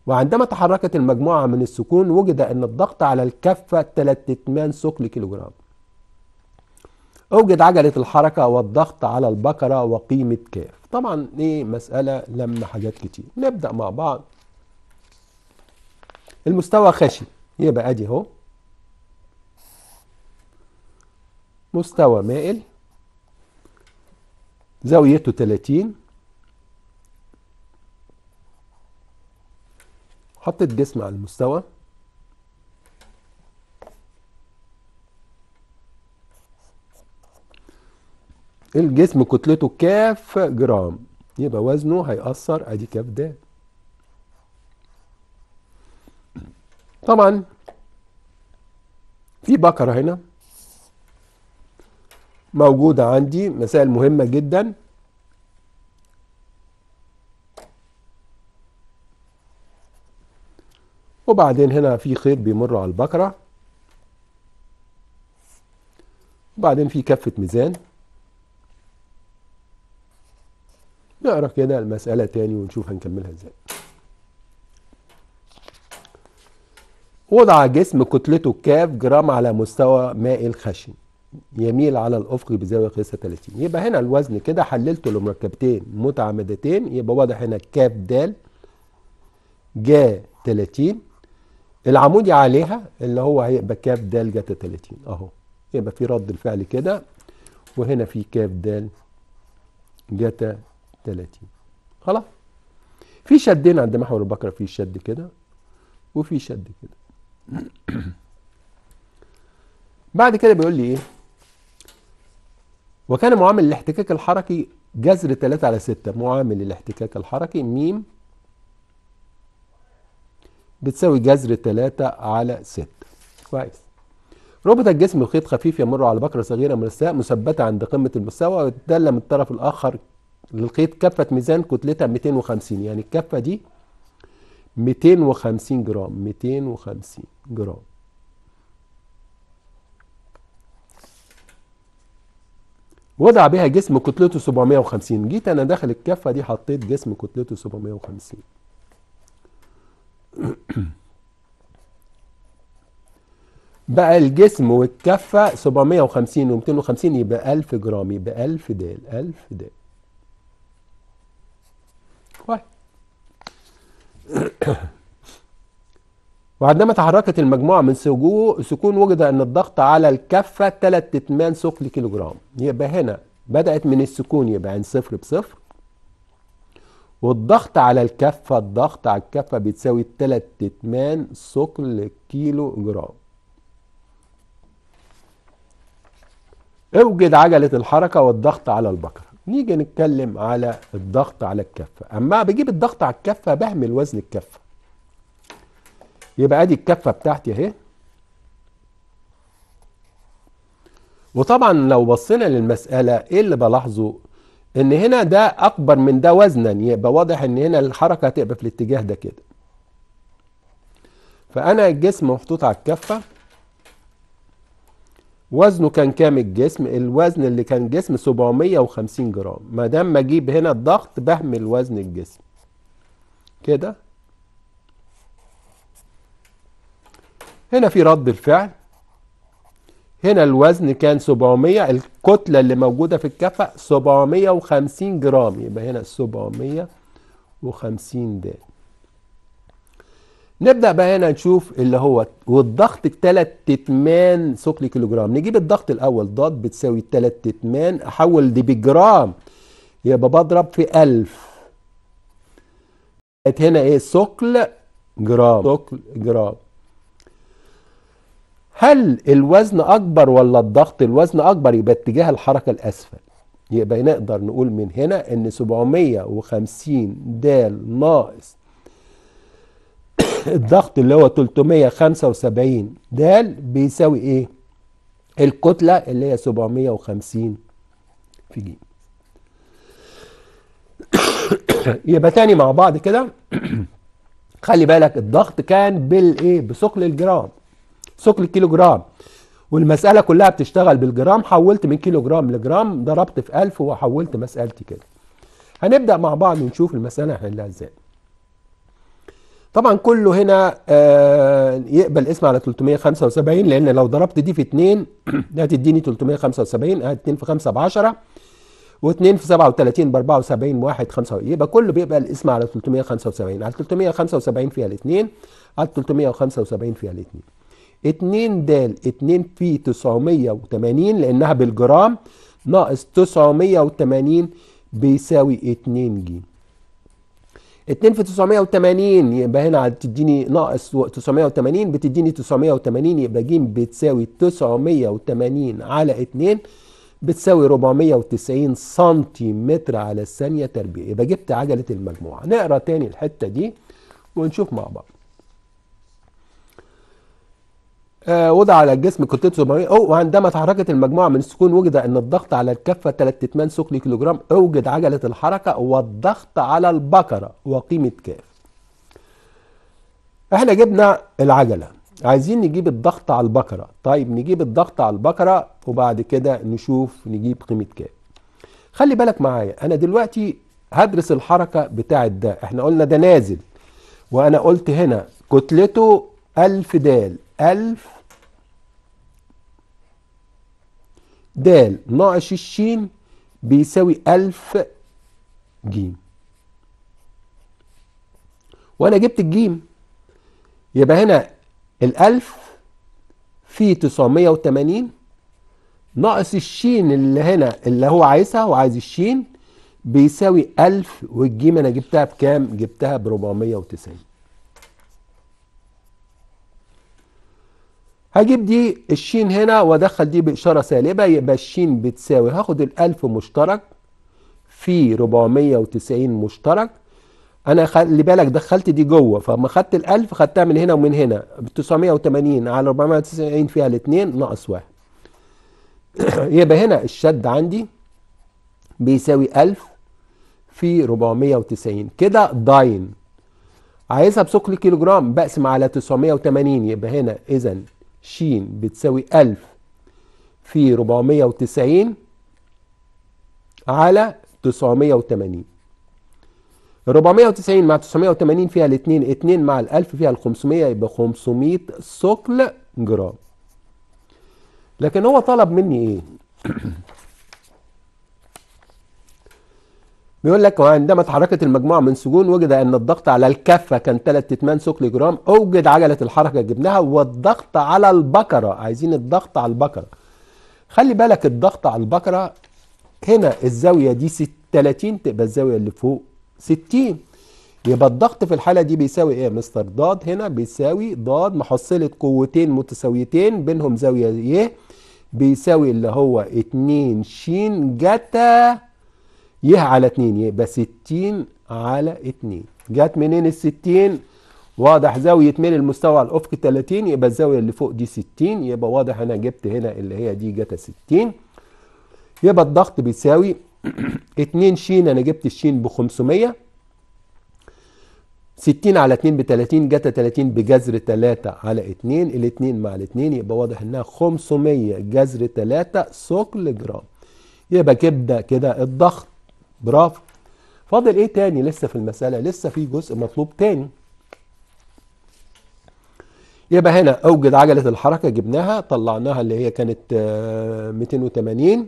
وعندما تحركت المجموعة من السكون وجد أن الضغط على الكفة 3 ثقل كيلوغرام أوجد عجلة الحركة والضغط على البقرة وقيمة كاف طبعا إيه مسألة لم حاجات كتير نبدأ مع بعض المستوى خشن يبقى أدي أهو مستوى مائل زاويته 30 حطيت جسم على المستوى الجسم كتلته كاف جرام يبقى وزنه هيأثر ادي كاف د طبعا في بكرة هنا موجودة عندي مسائل مهمة جدا وبعدين هنا في خيط بيمر على البقرة وبعدين في كفة ميزان نقرا كده المسألة تاني ونشوف هنكملها ازاي وضع جسم كتلته كاف جرام على مستوى ماء الخشن يميل على الافق بزاويه خمسة 30 يبقى هنا الوزن كده حللته لمركبتين متعامدتين يبقى واضح هنا كاف د جا 30 العمودي عليها اللي هو هيبقى كاف د جتا 30 اهو يبقى في رد الفعل كده وهنا في كاف د جتا 30 خلاص في شدين عند محور البكرة في شد كده وفي شد كده بعد كده بيقول لي ايه وكان معامل الاحتكاك الحركي جذر 3 على 6 معامل الاحتكاك الحركي م بتساوي جذر 3 على 6 كويس ربط الجسم بخيط خفيف يمر على بكرة صغيرة من مرساة مثبتة عند قمة المستوى وتدل من الطرف الآخر للخيط كفة ميزان كتلتها 250 يعني الكفة دي 250 جرام 250 جرام وضع بها جسم كتلته 750 جيت انا داخل الكفه دي حطيت جسم كتلته 750 بقى الجسم والكفة 750 و 250 يبقى 1000 جرام يبقى 1000 دال 1000 دال وعندما تحركت المجموعة من سكون وجد أن الضغط على الكفة 3 إتمان ثقل كيلوجرام يبقى هنا بدأت من السكون يبقى عن صفر بصفر والضغط على الكفة الضغط على الكفة بتساوي 3 اتمان ثقل كيلو جرام اوجد عجلة الحركة والضغط على البكرة نيجي نتكلم على الضغط على الكفة أما بجيب الضغط على الكفة بهمل وزن الكفة يبقى ادي الكفة بتاعتي اهي وطبعا لو بصينا للمسألة ايه اللي بلاحظه ان هنا ده اكبر من ده وزنا يبقى واضح ان هنا الحركه هتبقى في الاتجاه ده كده فانا الجسم محطوط على الكفه وزنه كان كام الجسم الوزن اللي كان جسم 750 جرام ما دام ما اجيب هنا الضغط بهمل وزن الجسم كده هنا في رد الفعل هنا الوزن كان 700 الكتلة اللي موجودة في الكفة 750 جرام يبقى هنا 750 د نبدأ بقى هنا نشوف اللي هو والضغط 3 اتمان ثقل كيلوجرام نجيب الضغط الأول ضغط بتساوي 3 اتمان أحول دي بجرام يبقى بضرب في 1000 هنا إيه ثقل جرام ثقل جرام هل الوزن اكبر ولا الضغط الوزن اكبر يبقى اتجاه الحركه الاسفل يبقى نقدر نقول من هنا ان 750 د ناقص الضغط اللي هو 375 د بيساوي ايه الكتله اللي هي 750 في ج يبقى تاني مع بعض كده خلي بالك الضغط كان بالايه بثقل الجرام ثقل الكيلو جرام والمسألة كلها بتشتغل بالجرام حولت من كيلو جرام لجرام ضربت في 1000 وحولت مسألتي كده هنبدأ مع بعض ونشوف المسألة هنحلها ازاي طبعا كله هنا آه يقبل اسم على 375 لان لو ضربت دي في 2 هتديني 375 2 في 5 ب 10 و2 في 37 ب 74 1 5 يبقى كله بيقبل اسم على 375 على 375 فيها الاثنين على 375 فيها الاثنين 2 د 2 في 980 لانها بالجرام ناقص 980 بيساوي 2 ج 2 في 980 يبقى هنا هتديني ناقص 980 بتديني 980 يبقى ج بتساوي 980 على 2 بتساوي 490 سنتيمتر على الثانية تربيع يبقى جبت عجلة المجموعة نقرا تاني الحتة دي ونشوف مع بعض آه، وضع على الجسم كتلته 700 او وعندما تحركت المجموعه من السكون وجد ان الضغط على الكفه 3 سكلي كيلوغرام اوجد عجله الحركه والضغط على البقره وقيمه كاف احنا جبنا العجله عايزين نجيب الضغط على البقره طيب نجيب الضغط على البقره وبعد كده نشوف نجيب قيمه ك خلي بالك معايا انا دلوقتي هدرس الحركه بتاعه ده احنا قلنا ده نازل وانا قلت هنا كتلته 1000 دال ألف د ناقص الشين بيساوي ألف جيم وأنا جبت الجيم يبقى هنا الألف في 980 ناقص الشين اللي هنا اللي هو عايزها هو عايز الشين بيساوي 1000 والجيم أنا جبتها بكام؟ جبتها ب 490 هجيب دي الشين هنا وادخل دي بإشارة سالبة يبقى الشين بتساوي هاخد الألف مشترك في 490 مشترك أنا خلي بالك دخلت دي جوه فما خدت الألف خدتها من هنا ومن هنا 980 على 490 فيها الاتنين ناقص واحد يبقى هنا الشد عندي بيساوي 1000 في 490 كده ضاين عايزها بسكر كيلو جرام بقسم على 980 يبقى هنا إذا ش بتساوي 1000 في 490 على 980 490 مع 980 فيها الاثنين 2 مع ال 1000 فيها ال 500 يبقى 500 ثقل جرام لكن هو طلب مني ايه بيقول لك وعندما تحركت المجموعة من سجون وجد أن الضغط على الكفة كان 3 تتمان ثقل جرام أوجد عجلة الحركة جبناها والضغط على البقرة عايزين الضغط على البقرة خلي بالك الضغط على البقرة هنا الزاوية دي 30 تبقى الزاوية اللي فوق 60 يبقى الضغط في الحالة دي بيساوي ايه يا مستر ضاد هنا بيساوي ضاد محصلة قوتين متساويتين بينهم زاوية ي إيه؟ بيساوي اللي هو 2 ش جتا ي على 2 يبقى 60 على 2 جت منين ال 60 واضح زاوية من المستوى على الأفق 30 يبقى الزاوية اللي فوق دي 60 يبقى واضح أنا جبت هنا اللي هي دي جتا 60 يبقى الضغط بيساوي 2 ش أنا جبت الشين ب 500 60 على 2 ب 30 جتا 30 بجذر 3 على 2 ال 2 مع ال 2 يبقى واضح انها 500 جذر 3 ثقل جرام يبقى كده كده الضغط برافو فاضل ايه تاني لسه في المسألة لسه في جزء مطلوب تاني يبقى هنا اوجد عجلة الحركة جبناها طلعناها اللي هي كانت 280 آه،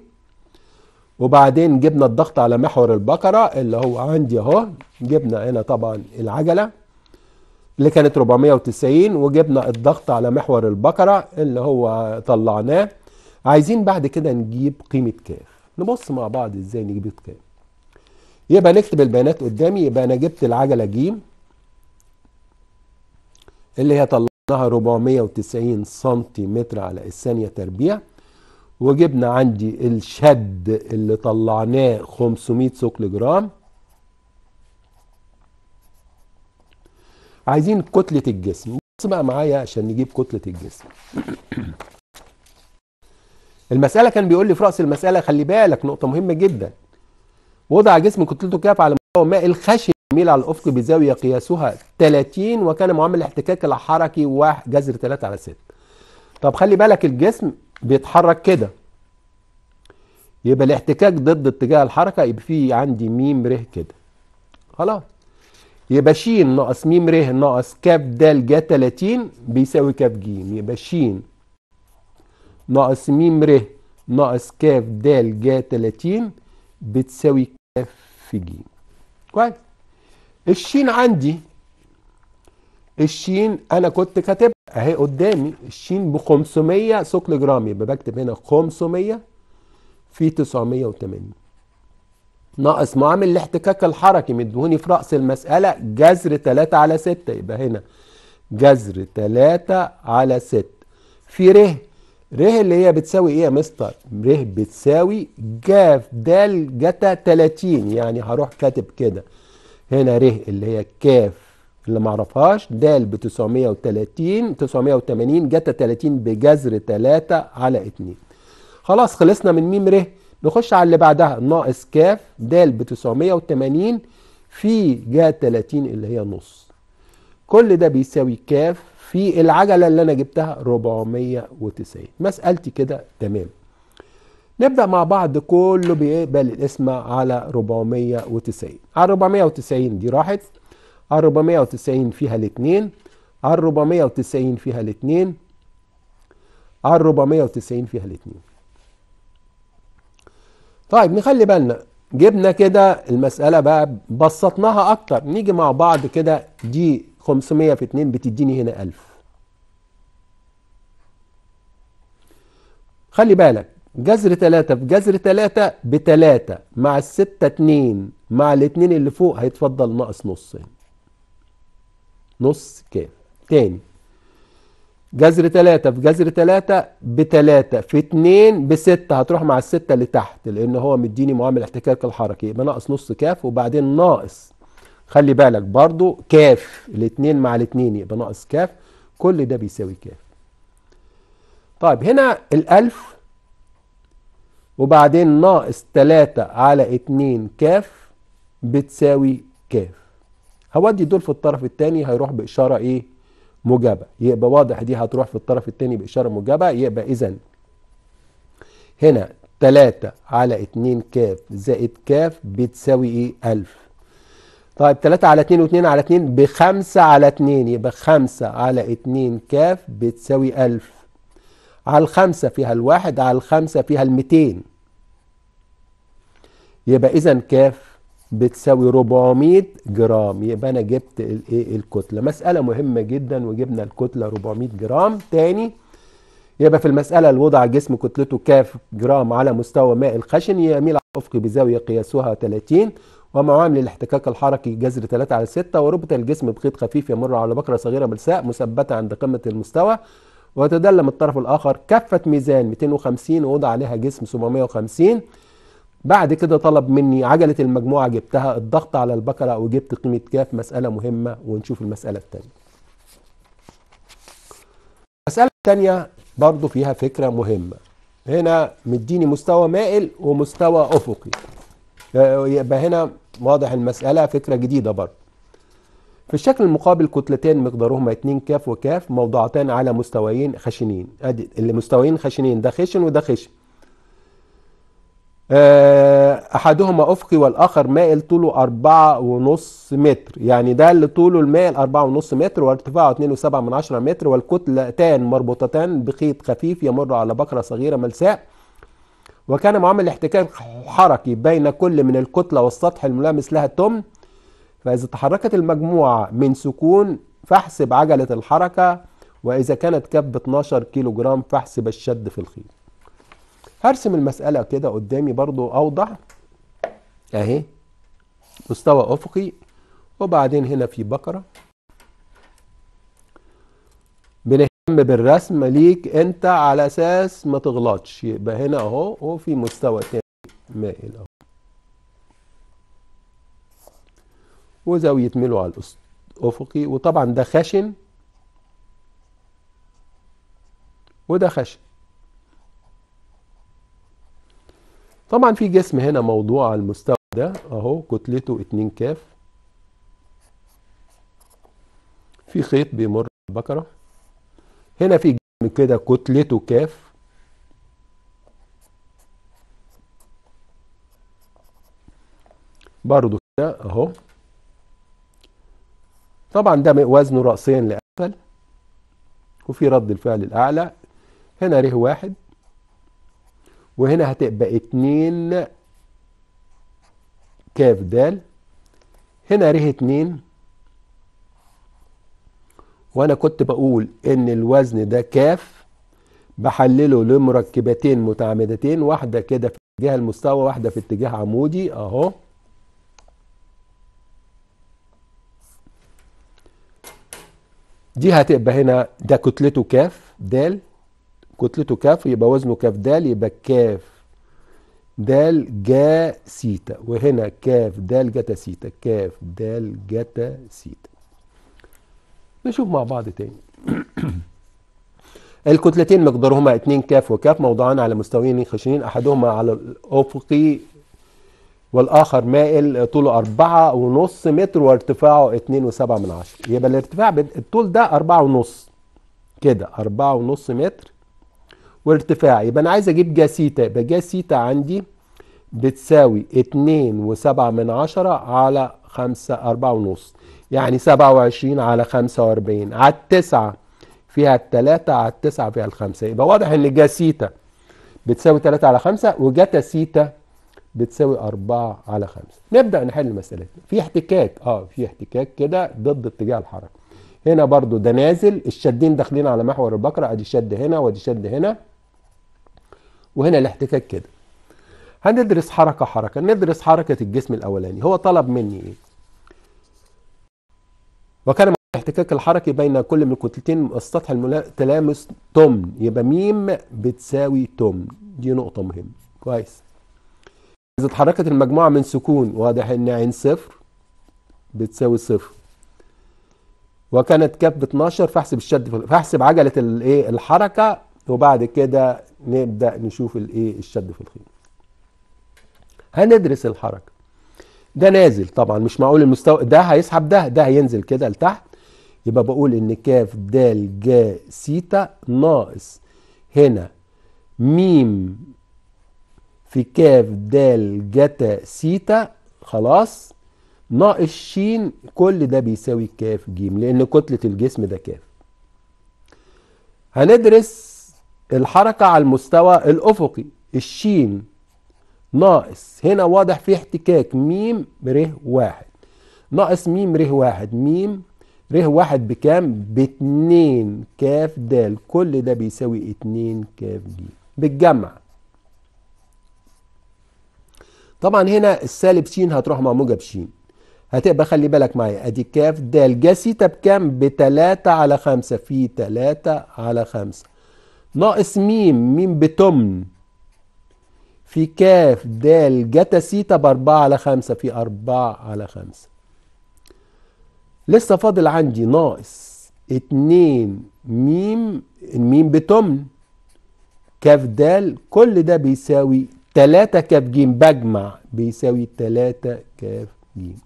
وبعدين جبنا الضغط على محور البقرة اللي هو عندي اهو جبنا هنا طبعا العجلة اللي كانت 490 وجبنا الضغط على محور البقرة اللي هو طلعناه عايزين بعد كده نجيب قيمة كاف نبص مع بعض ازاي نجيب كاف يبقى نكتب البيانات قدامي يبقى انا جبت العجله ج اللي هي طلعناها 490 سنتيمتر على الثانيه تربيع وجبنا عندي الشد اللي طلعناه 500 ثقل جرام عايزين كتلة الجسم بص بقى معايا عشان نجيب كتلة الجسم المسألة كان بيقول لي في رأس المسألة خلي بالك نقطة مهمة جدا وضع جسم كتلته كاف على مستوى ماء الخشن يميل على الأفق بزاوية قياسها 30 وكان معامل الاحتكاك الحركي واحد جذر 3 على 6 طب خلي بالك الجسم بيتحرك كده يبقى الاحتكاك ضد اتجاه الحركة يبقى في عندي م ر كده خلاص يبقى ش ناقص م ر ناقص ك د ج 30 بيساوي ك ج يبقى ش ناقص م ر ناقص ك د ج 30 بتساوي اف ج كويس الشين عندي الشين انا كنت كاتبها اهي قدامي الشين ب 500 ثقل جرام يبقى بكتب هنا 500 في 980 ناقص معامل الاحتكاك الحركي مدهوني في راس المساله جذر 3 على 6 يبقى هنا جذر 3 على 6 في ر ره اللي هي بتساوي ايه يا مستر ره بتساوي ج دال جتا 30 يعني هروح كاتب كده هنا ره اللي هي كاف اللي معرفهاش دال ب 930 980 جتا 30 بجذر 3 على 2 خلاص خلصنا من ميم ره نخش على اللي بعدها ناقص كاف د ب 980 في جا 30 اللي هي نص كل ده بيساوي كاف في العجلة اللي أنا جبتها 490 مسألتي كده تمام نبدأ مع بعض كله بيقبل القسمة على 490 على 490 دي راحت على 490 فيها الاثنين على 490 فيها الاثنين على 490 فيها الاثنين طيب نخلي بالنا جبنا كده المسألة بقى بسطناها أكتر نيجي مع بعض كده دي 500 في 2 بتديني هنا 1000 خلي بالك جذر 3 في جذر 3 ب 3 مع الستة 2 مع الاتنين اللي فوق هيتفضل ناقص نص نص كام تاني جذر 3 في جذر 3 ب 3 في 2 ب 6 هتروح مع الستة اللي تحت لان هو مديني معامل احتكاك الحركي يبقى ناقص نص كاف وبعدين ناقص خلي بالك برضو كاف الاتنين مع الاتنين يبقى ناقص كاف كل ده بيساوي كاف طيب هنا الألف وبعدين ناقص تلاتة على اتنين كاف بتساوي كاف هودي دول في الطرف التاني هيروح بإشارة ايه موجبة يبقى واضح دي هتروح في الطرف التاني بإشارة موجبة يبقى إذا هنا تلاتة على اتنين كاف زائد كاف بتساوي ايه ألف طيب 3 على 2 و2 على 2 ب 5 على 2 يبقى 5 على 2 كاف بتساوي 1000 على الخمسة فيها الواحد على الخمسة فيها المتين يبقى إذا كاف بتساوي 400 جرام يبقى أنا جبت الإيه الكتلة مسألة مهمة جدا وجبنا الكتلة 400 جرام تاني يبقى في المسألة الوضع جسم كتلته كاف جرام على مستوى ماء الخشن يميل على الأفق بزاوية قياسها 30 ومعامل الاحتكاك الحركي جذر 3 على 6 وربط الجسم بخيط خفيف يمر على بكرة صغيرة ملساء مثبتة عند قمة المستوى وتدلم الطرف الآخر كفة ميزان 250 ووضع عليها جسم 750 بعد كده طلب مني عجلة المجموعة جبتها الضغط على البكرة وجبت قيمة كاف مسألة مهمة ونشوف المسألة الثانيه. المسألة الثانيه برضو فيها فكرة مهمة هنا مديني مستوى مائل ومستوى أفقي يبقى هنا واضح المسألة فكرة جديدة برضه في الشكل المقابل كتلتين مقدارهما 2 كاف وكاف موضعتان على مستويين خشنين ادي اللي مستويين خشنين ده خشن وده خشن آه، احدهما افقي والاخر مائل طوله أربعة ونص متر يعني ده اللي طوله المائل أربعة ونص متر وارتفاعه اتنين وسبعة من عشرة متر والكتلتان مربوطتان بخيط خفيف يمر على بقرة صغيرة ملساء وكان معامل الاحتكاك حركي بين كل من الكتلة والسطح الملامس لها التمن فإذا تحركت المجموعة من سكون فاحسب عجلة الحركة وإذا كانت كب 12 كيلو جرام فاحسب الشد في الخيط هرسم المسألة كده قدامي برضو أوضح أهي مستوى أفقي وبعدين هنا في بقرة الرسم بالرسم ليك انت على اساس ما تغلطش يبقى هنا اهو هو في مستوى تاني مائل اهو وزاوية ميلو على الأفقي وطبعا ده خشن وده خشن طبعا في جسم هنا موضوع على المستوى ده اهو كتلته 2 كاف في خيط بيمر البكره هنا في جسم كده كتلته كاف برضو كده اهو طبعا ده وزنه رأسين لأسفل وفي رد الفعل الأعلى هنا ره واحد وهنا هتبقى اتنين كاف دال هنا ره اتنين وانا كنت بقول ان الوزن ده كاف بحلله لمركبتين متعامدتين واحده كده في اتجاه المستوى واحده في اتجاه عمودي اهو دي هتبقى هنا ده كتلته كاف د كتلته كاف يبقى وزنه كاف د يبقى كاف د جا سيتا وهنا كاف د جتا سيتا كاف د جتا سيتا نشوف مع بعض تاني الكتلتين مقدارهما 2 كاف وكاف موضعان على مستويين خشنين احدهما على الافقي والاخر مائل طوله أربعة ونص متر وارتفاعه اتنين وسبعة من عشرة يبقى الارتفاع الطول ده أربعة ونص كده أربعة ونص متر وارتفاع يبقى أنا عايز أجيب جاسيتا يبقى جاسيتا عندي بتساوي اتنين وسبعة من عشرة على خمسة أربعة ونص يعني 27 على 45 على التسعة فيها التلاتة على التسعة فيها الخمسة يبقى واضح ان جا سيتا بتساوي 3 على 5 وجتا سيتا بتساوي 4 على 5 نبدأ نحل المساله في احتكاك اه في احتكاك كده ضد اتجاه الحركة هنا برضو ده نازل الشدين داخلين على محور البكره ادي شد هنا وادي شد هنا وهنا الاحتكاك كده هندرس حركة حركة ندرس حركة الجسم الأولاني هو طلب مني ايه وكان الاحتكاك الحركي بين كل من الكتلتين السطح تلامس تمن يبقى ميم بتساوي تمن دي نقطة مهمة كويس إذا اتحركت المجموعة من سكون واضح إن عين صفر بتساوي صفر وكانت كاب ب 12 فاحسب الشد فاحسب عجلة الايه الحركة وبعد كده نبدأ نشوف الايه الشد في الخيط هندرس الحركة ده نازل طبعا مش معقول المستوى ده هيسحب ده ده هينزل كده لتحت يبقى بقول ان كاف د ج سيتا ناقص هنا ميم في كاف د جتا سيتا خلاص ناقص ش كل ده بيساوي كاف ج لان كتله الجسم ده كاف هندرس الحركه على المستوى الافقي الشين ناقص هنا واضح في احتكاك ميم ر واحد ناقص ميم ر واحد ميم ر واحد بكام؟ باتنين كاف د كل ده بيساوي اتنين كاف ج بالجمع طبعا هنا السالب ش هتروح مع موجب ش هتبقى خلي بالك معايا ادي كاف د جا سيتا بكام؟ بتلاتة على خمسة في تلاتة على خمسة ناقص ميم ميم بتمن في كاف دال جتا سيتا بأربعة على خمسة في أربعة على خمسة لسه فاضل عندي ناقص اتنين ميم الميم بتمن كاف دال كل ده بيساوي تلاتة كاف جيم بجمع بيساوي تلاتة كاف جيم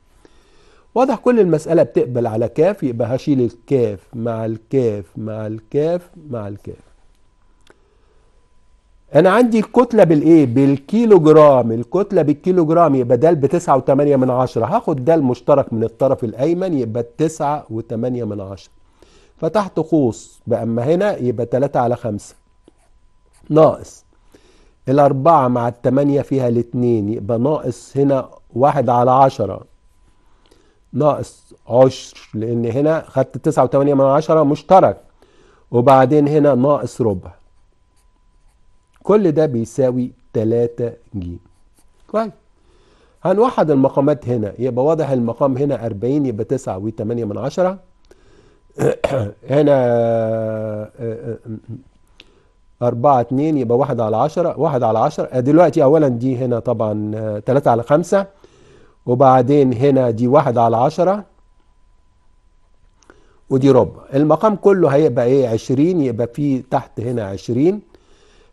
واضح كل المسألة بتقبل على كاف يبقى هشيل الكاف مع الكاف مع الكاف مع الكاف انا عندي الكتله بالايه بالكيلو جرام الكتله بالكيلو جرام يبقى ده بتسعة وتمانية من عشرة هاخد ده المشترك من الطرف الايمن يبقى التسعة وتمانية من عشرة فتحت قوس بأما هنا يبقى تلاتة على خمسة ناقص الأربعة مع التمانية فيها الاتنين يبقى ناقص هنا واحد على عشرة ناقص عشر لأن هنا خدت تسعة وتمانية من عشرة مشترك وبعدين هنا ناقص ربع كل ده بيساوي 3 ج كويس هنوحد المقامات هنا يبقى واضح المقام هنا 40 يبقى و8 من عشرة هنا آه، آه، آه، أربعة اتنين يبقى واحد على عشرة واحد على عشرة دلوقتي أولا دي هنا طبعا تلاتة على خمسة وبعدين هنا دي واحد على عشرة ودي ربع المقام كله هيبقى ايه عشرين يبقى في تحت هنا عشرين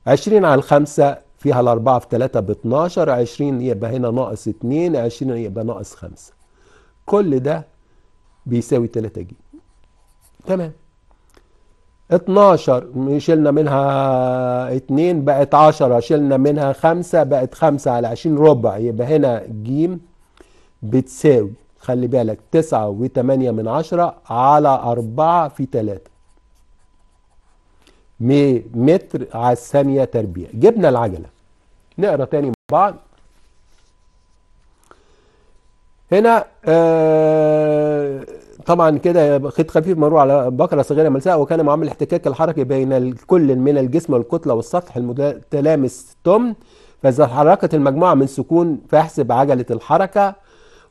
20 على الخمسة فيها الأربعة في 3 ب 12 20 يبقى هنا ناقص 2 20 يبقى ناقص 5 كل ده بيساوي 3 ج تمام 12 شلنا منها 2 بقت 10 شلنا منها 5 بقت 5 على 20 ربع يبقى هنا ج بتساوي خلي بالك 9 و8 من 10 على 4 في 3 متر على الثانية تربيع جبنا العجلة نقرا تاني مع بعض هنا آه طبعا كده خيط خفيف مروع على بكرة صغيرة ملساء وكان معامل الاحتكاك الحركي بين كل من الجسم والكتلة والسطح المتلامس تم فإذا حركت المجموعة من سكون فاحسب عجلة الحركة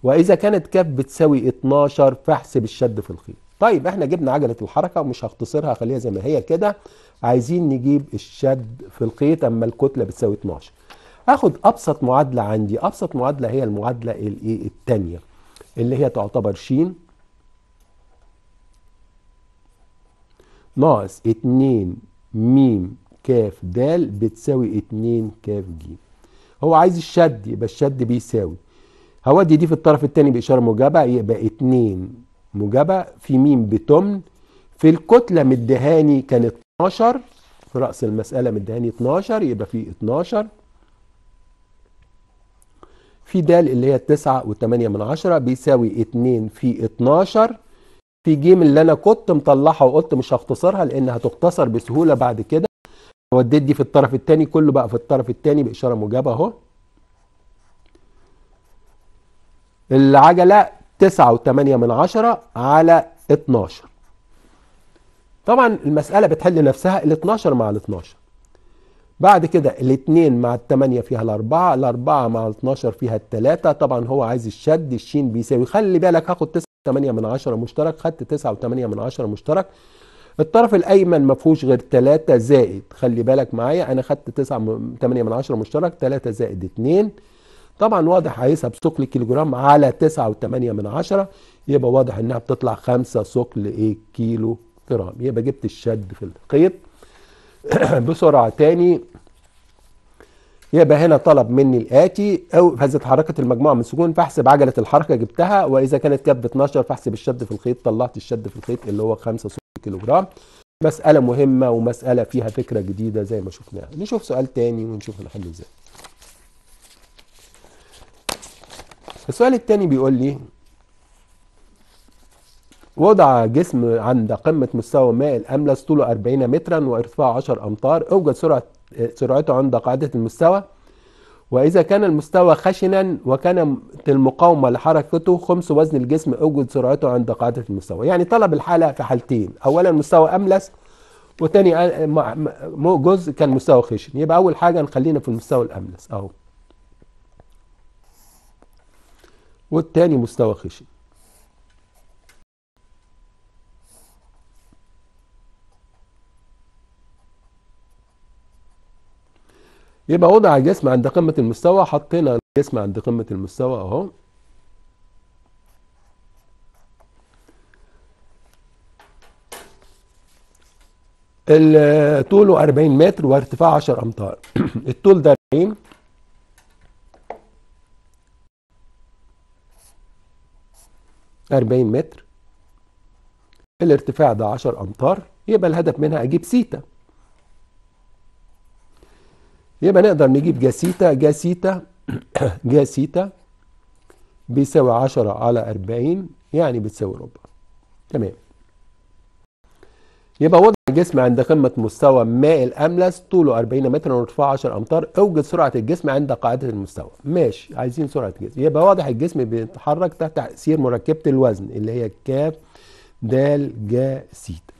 وإذا كانت كاف بتساوي 12 فاحسب الشد في الخيط طيب احنا جبنا عجلة الحركة ومش هختصرها خليها زي ما هي كده عايزين نجيب الشد في القيت اما الكتله بتساوي 12 اخد ابسط معادله عندي ابسط معادله هي المعادله الايه الثانيه اللي هي تعتبر ش ناقص 2 م ك د بتساوي 2 ك ج هو عايز الشد يبقى الشد بيساوي هودي دي في الطرف الثاني بإشارة موجبة يبقى 2 موجبة في م بتمن في الكتلة مدهاني كانت 12 في رأس المسألة مداني 12 يبقى في 12 في د اللي هي 9 و8 من 10 بيساوي 2 في 12 في جيم اللي انا كنت مطلعها وقلت مش هختصرها لان هتختصر بسهولة بعد كده وديت دي في الطرف الثاني كله بقى في الطرف الثاني بإشارة موجبة اهو العجلة 9 و8 من 10 على 12 طبعا المسألة بتحل نفسها ال 12 مع ال 12 بعد كده ال 2 مع ال 8 فيها ال 4 ال 4 مع ال 12 فيها ال 3 طبعا هو عايز الشد الشين بيساوي خلي بالك هاخد 9 8 من 10 مشترك خدت 9 و8 من 10 مشترك الطرف الايمن ما فيهوش غير 3 زائد خلي بالك معايا انا خدت 9 8 من 10 مشترك 3 زائد 2 طبعا واضح هيسحب ثقل كيلوجرام على 9 و8 من 10 يبقى واضح انها بتطلع 5 ثقل ايه كيلو احترام يبقى جبت الشد في الخيط طيب. بسرعه تاني يبقى هنا طلب مني الاتي او فازت حركه المجموعه من سكون فاحسب عجله الحركه جبتها واذا كانت كانت ب 12 فاحسب الشد في الخيط طلعت الشد في الخيط اللي هو 5 كيلو جرام مساله مهمه ومساله فيها فكره جديده زي ما شفناها نشوف سؤال تاني ونشوف نحل ازاي السؤال التاني بيقول لي وضع جسم عند قمة مستوى ماء الأملس طوله 40 مترا وارتفاعه 10 أمتار أوجد سرعة سرعته عند قاعدة المستوى وإذا كان المستوى خشنا وكانت المقاومة لحركته خمس وزن الجسم أوجد سرعته عند قاعدة المستوى يعني طلب الحالة في حالتين أولا مستوى أملس وتاني آه، جزء كان مستوى خشن يبقى أول حاجة نخلينا في المستوى الأملس أهو والتاني مستوى خشن يبقى وضع الجسم عند قمة المستوى حطينا الجسم عند قمة المستوى اهو طوله 40 متر وارتفاعه 10 امتار الطول ده 40 40 متر الارتفاع ده 10 امتار يبقى الهدف منها اجيب سيتا يبقى نقدر نجيب جاسيتا جاسيتا جاسيتا بيساوي 10 على 40 يعني بتساوي ربع تمام يبقى وضع الجسم عند قمة مستوى ماء الأملس طوله 40 متر وارتفاعه 10 أمتار أوجد سرعة الجسم عند قاعدة المستوى ماشي عايزين سرعة الجسم يبقى واضح الجسم بيتحرك تحت تأثير مركبة الوزن اللي هي كاف دال جا سيتا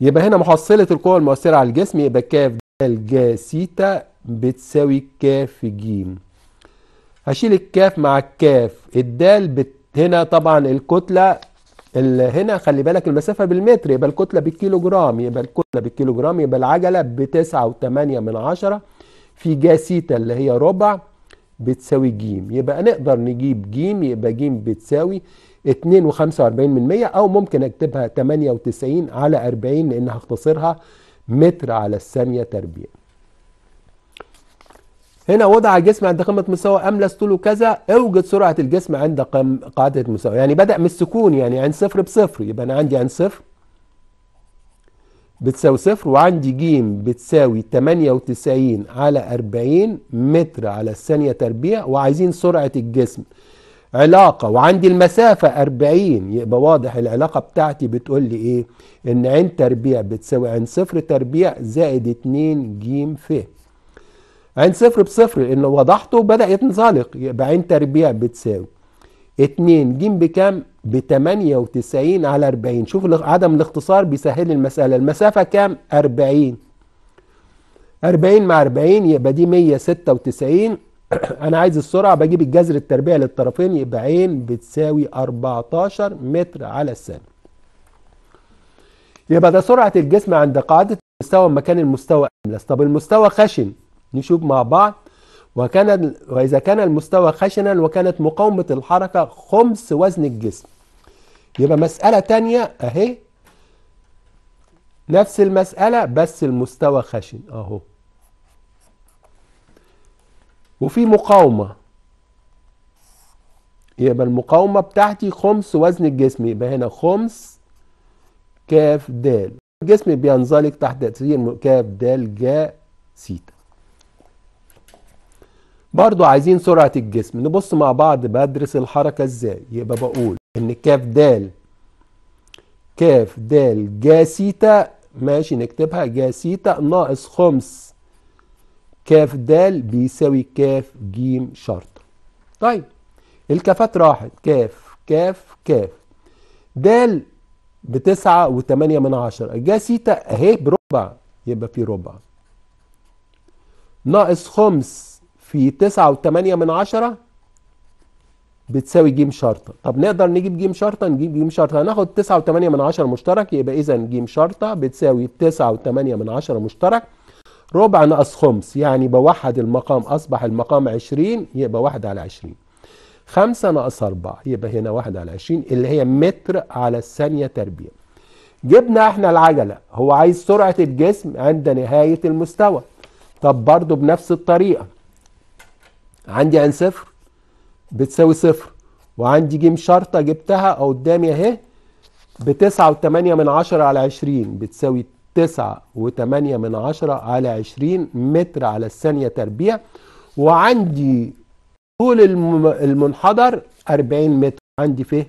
يبقى هنا محصلة القوة المؤثرة على الجسم يبقى كاف الجاس سيتا بتساوي كاف جيم هشيل الكاف مع الكاف الدال بت... هنا طبعا الكتلة ال... هنا خلي بالك المسافة بالمتر يبقى الكتلة بالكيلو جرام يبقى الكتلة بالكيلو جرام يبقى العجلة بتسعة وتمانية من عشرة في جا سيتا اللي هي ربع بتساوي جيم يبقى نقدر نجيب جيم يبقى جيم بتساوي اتنين وخمسة واربعين من مية او ممكن اكتبها تمانية وتسعين على اربعين لان هختصرها متر على الثانية تربيع هنا وضع الجسم عند قمة مستوى أملس طوله كذا اوجد سرعة الجسم عند قاعدة المستوى يعني بدأ من السكون يعني عند صفر بصفر يبقى أنا عندي عند صفر بتساوي صفر وعندي ج بتساوي 98 على 40 متر على الثانية تربيع وعايزين سرعة الجسم علاقة وعندي المسافة 40 يبقى واضح العلاقة بتاعتي بتقول لي ايه ان عين تربيع بتساوي عين صفر تربيع زائد 2 ج ف عين صفر بصفر لان وضحته بدأ ينزلق يبقى عين تربيع بتساوي 2 ج بكام ب 98 على 40 شوف عدم الاختصار بيسهل المسألة المسافة كام 40 40 مع 40 يبقى دي 196 انا عايز السرعه بجيب الجذر التربيع للطرفين يبقى عين بتساوي 14 متر على الثانيه يبقى ده سرعه الجسم عند قاعده المستوى مكان المستوى املس طب المستوى خشن نشوف مع بعض وكان واذا كان المستوى خشنا وكانت مقاومه الحركه خمس وزن الجسم يبقى مساله تانية اهي نفس المساله بس المستوى خشن اهو وفي مقاومة يبقى المقاومة بتاعتي خمس وزن الجسم يبقى هنا خمس كاف دال الجسم بينزلق تحت تأثير كاف دال جا سيتا برضو عايزين سرعة الجسم نبص مع بعض بدرس الحركة ازاي يبقى بقول ان كاف دال كاف دال جا سيتا ماشي نكتبها جا سيتا ناقص خمس كاف د بيساوي كاف ج شرط طيب الكافات راحت كاف كاف كاف د بتسعة 8 من عشرة جا سيتا اهي بربع يبقى في ربع ناقص خمس في تسعة 8 من عشرة بتساوي جيم شرطة طب نقدر نجيب جيم شرطة نجيب جيم شرطة هناخد تسعة 8 من عشرة مشترك يبقى إذا جيم شرطة بتساوي تسعة 8 من عشرة مشترك ربع ناقص خمس يعني بوحد المقام أصبح المقام عشرين يبقى واحد على عشرين خمسة ناقص أربعة يبقى هنا واحد على عشرين اللي هي متر على الثانية تربيع جبنا احنا العجلة هو عايز سرعة الجسم عند نهاية المستوى طب برضو بنفس الطريقة عندي عن صفر بتساوي صفر وعندي جيم شرطة جبتها قدامي أهي بتسعة وتمانية من عشرة على عشرين بتساوي تسعة وتمانية من عشرة على عشرين متر على الثانية تربيع وعندي طول المنحدر أربعين متر عندي فيه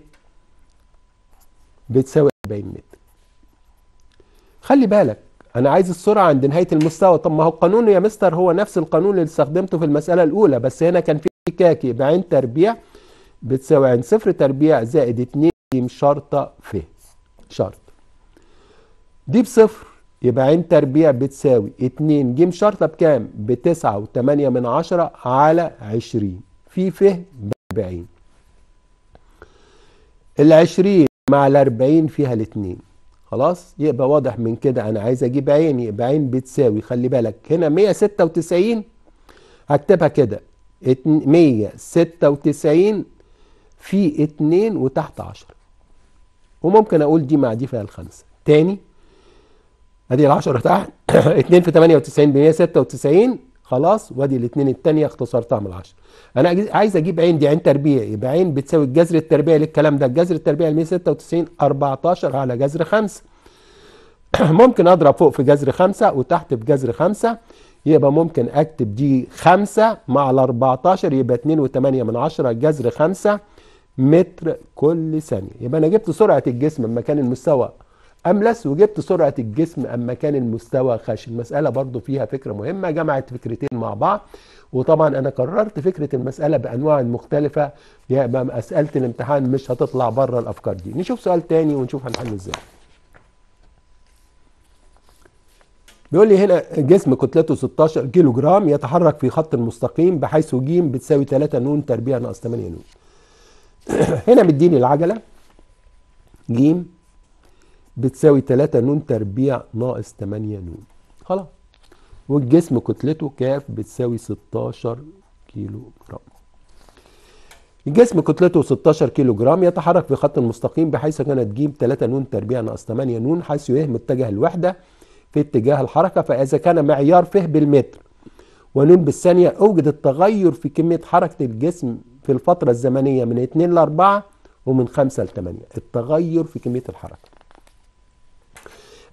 بتساوي أربعين متر خلي بالك أنا عايز السرعة عند نهاية المستوى طب ما هو القانون يا مستر هو نفس القانون اللي استخدمته في المسألة الأولى بس هنا كان في كاكي يبقى تربيع بتساوي عين صفر تربيع زائد اتنين شرطة فيه شرط دي بصفر يبقى عين تربيع بتساوي 2 ج شرطة بكام؟ ب 9.8 من 10 على 20 في ف ب 40 ال 20 مع ال 40 فيها الاثنين خلاص يبقى واضح من كده انا عايز اجيب عين يبقى عين بتساوي خلي بالك هنا 196 هكتبها كده 196 في 2 وتحت 10 وممكن اقول دي مع دي فيها الخمسه تاني ادي ال 10 تحت 2 في 98 ب 196 خلاص وادي الاثنين الثانيه اختصرتها من 10 انا عايز اجيب عين دي عين تربيع يبقى عين بتساوي الجذر التربيعي للكلام ده الجذر التربيعي ل 196 14 على جذر 5 ممكن اضرب فوق في جذر 5 وتحت في جذر 5 يبقى ممكن اكتب دي 5 مع ال 14 يبقى 2.8 من 10 جذر 5 متر كل ثانيه يبقى انا جبت سرعه الجسم مكان المستوى أملس وجبت سرعة الجسم أما كان المستوى خشن المسألة برضو فيها فكرة مهمة جمعت فكرتين مع بعض وطبعا أنا كررت فكرة المسألة بأنواع مختلفة يا اسئله الامتحان مش هتطلع بره الأفكار دي نشوف سؤال تاني ونشوف هنحل إزاي بيقول لي هنا جسم كتلته 16 كيلو جرام يتحرك في خط مستقيم بحيث ج بتساوي 3 نون تربيع ناقص 8 نون هنا مديني العجله ج بتساوي 3 ن تربيع ناقص 8 ن خلاص والجسم كتلته كاف بتساوي 16 كيلو جرام الجسم كتلته 16 كيلو جرام يتحرك في خط مستقيم بحيث كانت تجيب 3 ن تربيع ناقص 8 ن حيث ي متجه الوحده في اتجاه الحركه فاذا كان معيار فه بالمتر ونون بالثانيه اوجد التغير في كميه حركه الجسم في الفتره الزمنيه من 2 ل 4 ومن 5 ل 8 التغير في كميه الحركه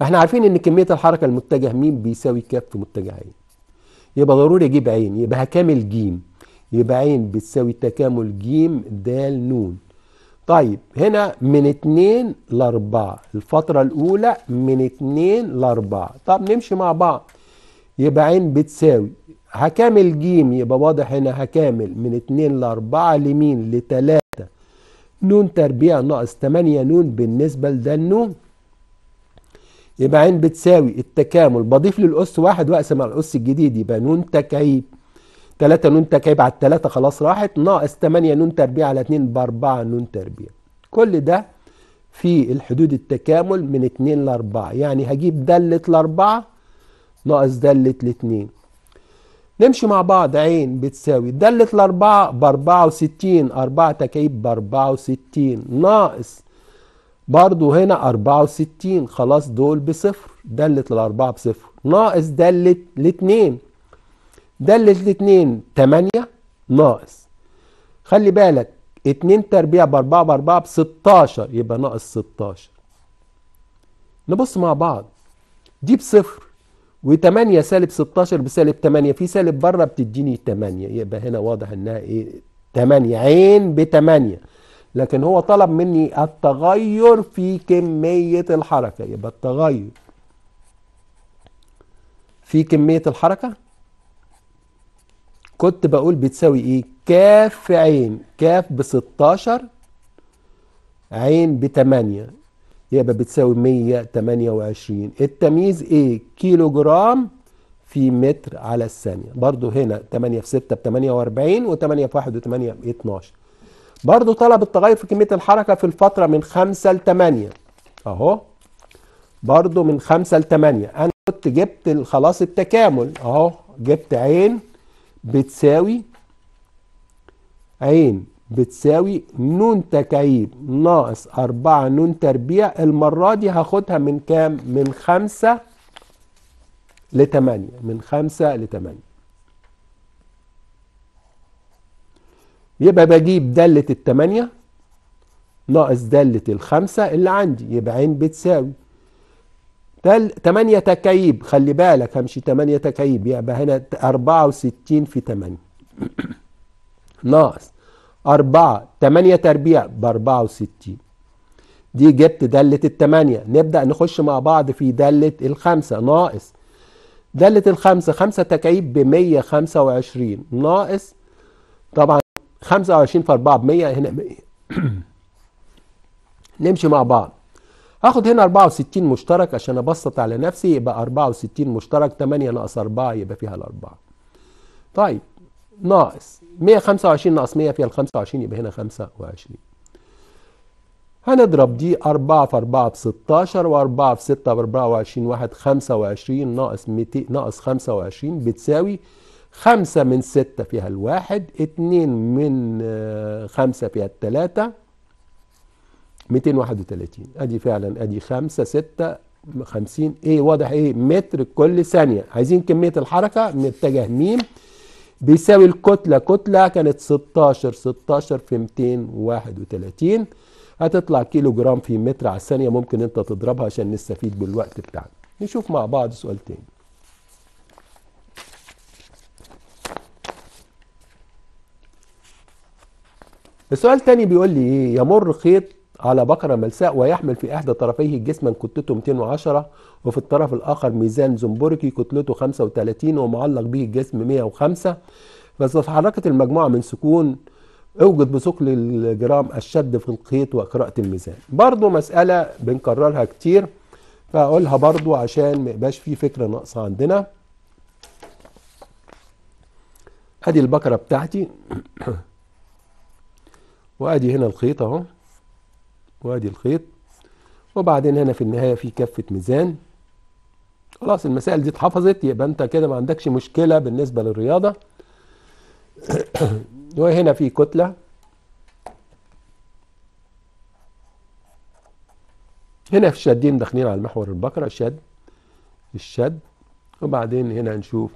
احنا عارفين ان كميه الحركه المتجه ميم بيساوي كاف في متجه عين يبقى ضروري اجيب عين يبقى هكامل جيم يبقى عين بتساوي تكامل جيم دال نون طيب هنا من 2 ل 4 الفترة الأولى من 2 ل 4 طب نمشي مع بعض يبقى عين بتساوي هكامل جيم يبقى واضح هنا هكامل من 2 ل 4 لمين؟ ل 3 نون تربيع ناقص 8 نون بالنسبة لده النون يبقى عين بتساوي التكامل بضيف للأس واحد وأقسم على الأس الجديد يبقى ن تكعيب 3 ن تكعيب على 3 خلاص راحت ناقص 8 ن تربيع على 2 ب 4 ن تربيع كل ده في الحدود التكامل من 2 ل 4 يعني هجيب دالة ل 4 ناقص دالة ل 2 نمشي مع بعض عين بتساوي دالة ل 4 ب 64 4 تكعيب ب 64 ناقص برضو هنا 64 خلاص دول بصفر دالة الأربعة بصفر ناقص دالة لاتنين دالة لاتنين 8 ناقص خلي بالك 2 تربيع ب ب 4 4 ب 16 يبقى ناقص 16 نبص مع بعض دي بصفر و8 سالب 16 بسالب 8 في سالب بره بتديني 8 يبقى هنا واضح انها ايه 8 عين ب 8 لكن هو طلب مني التغير في كمية الحركة يبقى التغير في كمية الحركة كنت بقول بتساوي ايه كاف في عين كاف ب 16 عين ب 8 يبقى بتساوي 128 التمييز ايه كيلو جرام في متر على الثانية برضو هنا 8 في 6 ب 48 و8 في 1 و8 ب 12 برضو طلب التغير في كمية الحركة في الفترة من خمسة لتمانية اهو برضو من خمسة لتمانية انا كنت جبت خلاص التكامل اهو جبت عين بتساوي عين بتساوي نون تكعيب ناقص اربعة نون تربيع المرة دي هاخدها من كام من خمسة لتمانية من خمسة لتمانية يبقى بجيب دالة التمانية ناقص دالة الخمسة اللي عندي يبقى عين بتساوي تل... تمانية تكعيب خلي بالك همشي تمانية تكعيب يبقى هنا أربعة وستين في تمانية ناقص أربعة تمانية تربيع بأربعة 64 دي جبت دالة التمانية نبدأ نخش مع بعض في دالة الخمسة ناقص دالة الخمسة خمسة بمية خمسة وعشرين ناقص طبعا 25 في 4 ب 100 هنا 100 نمشي مع بعض هاخد هنا 64 مشترك عشان ابسط على نفسي يبقى 64 مشترك 8 ناقص 4 يبقى فيها الاربعه طيب ناقص 125 ناقص 100 فيها ال 25 يبقى هنا 25 هنضرب دي 4 في 4 ب 16 و4 في 6 ب 24 1 25 ناقص 200 ناقص 25 بتساوي خمسة من ستة فيها الواحد اتنين من آه، خمسة فيها التلاتة 231 ادي فعلا ادي 5 6 50 ايه واضح ايه متر كل ثانيه عايزين كميه الحركه من م بيساوي الكتله كتله كانت 16 16 في 231 هتطلع كيلو جرام في متر على الثانيه ممكن انت تضربها عشان نستفيد بالوقت بتاعنا نشوف مع بعض سؤال تاني السؤال الثاني بيقول لي إيه؟ يمر خيط على بقرة ملساء ويحمل في إحدى طرفيه جسما كتلته 210 وفي الطرف الآخر ميزان زنبركي كتلته 35 ومعلق به الجسم 105 تحركت المجموعة من سكون اوجد بثقل الجرام الشد في الخيط وقراءة الميزان برضو مسألة بنكررها كتير فأقولها برضو عشان ما يبقاش في فكرة ناقصة عندنا أدي البقرة بتاعتي وادي هنا الخيط اهو وادي الخيط وبعدين هنا في النهايه في كفه ميزان خلاص المسائل دي اتحفظت يبقى انت كده ما عندكش مشكله بالنسبه للرياضه وهنا في كتله هنا في الشادين داخلين على محور البكره شد الشد وبعدين هنا نشوف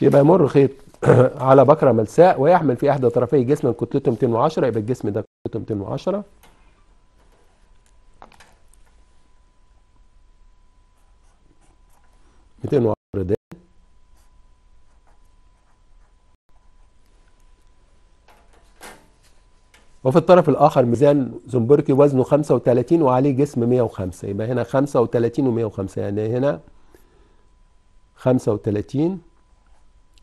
يبقى يمر خيط على بكرة ملساء ويحمل في إحدى طرفي جسما كتلته 210 يبقى الجسم ده كتلته 210 210 ده وفي الطرف الآخر ميزان زنبركي وزنه 35 وعليه جسم 105 يبقى هنا 35 و105 يعني هنا 35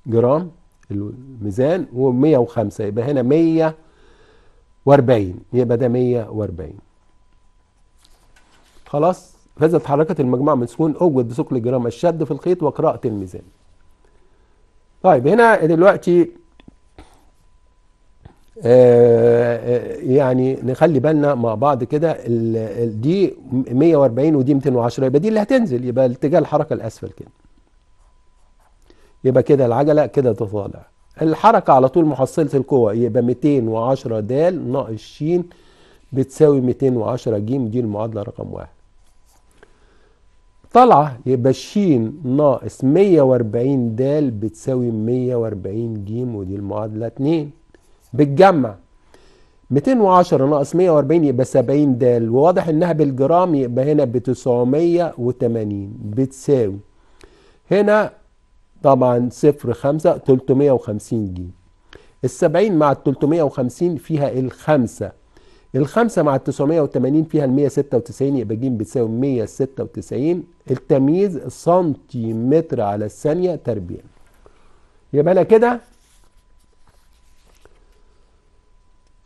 جرام الميزان و105 يبقى هنا 140 يبقى ده 140 خلاص فإذا حركة المجموعة من سكون أوجد بثقل جرام الشد في الخيط وقراءة الميزان طيب هنا دلوقتي آه يعني نخلي بالنا مع بعض كده دي 140 ودي 210 يبقى دي اللي هتنزل يبقى اتجاه الحركه الاسفل كده يبقى كده العجلة كده تطالع الحركة على طول محصلة القوة يبقى 210 د ناقص ش بتساوي 210 ج دي المعادلة رقم واحد طالعة يبقى ش ناقص 140 د بتساوي 140 ج ودي المعادلة 2 بتجمع 210 ناقص 140 يبقى 70 د وواضح انها بالجرام يبقى هنا ب 980 بتساوي هنا طبعا صفر خمسة تلتمية وخمسين جنيه السبعين مع التلتمية وخمسين فيها الخمسة الخمسة مع التسعمية وتمانين فيها المية ستة وتسعين يبقى جيم بتساوي مية ستة وتسعين التمييز سنتيمتر على الثانية تربيع يبقى أنا كده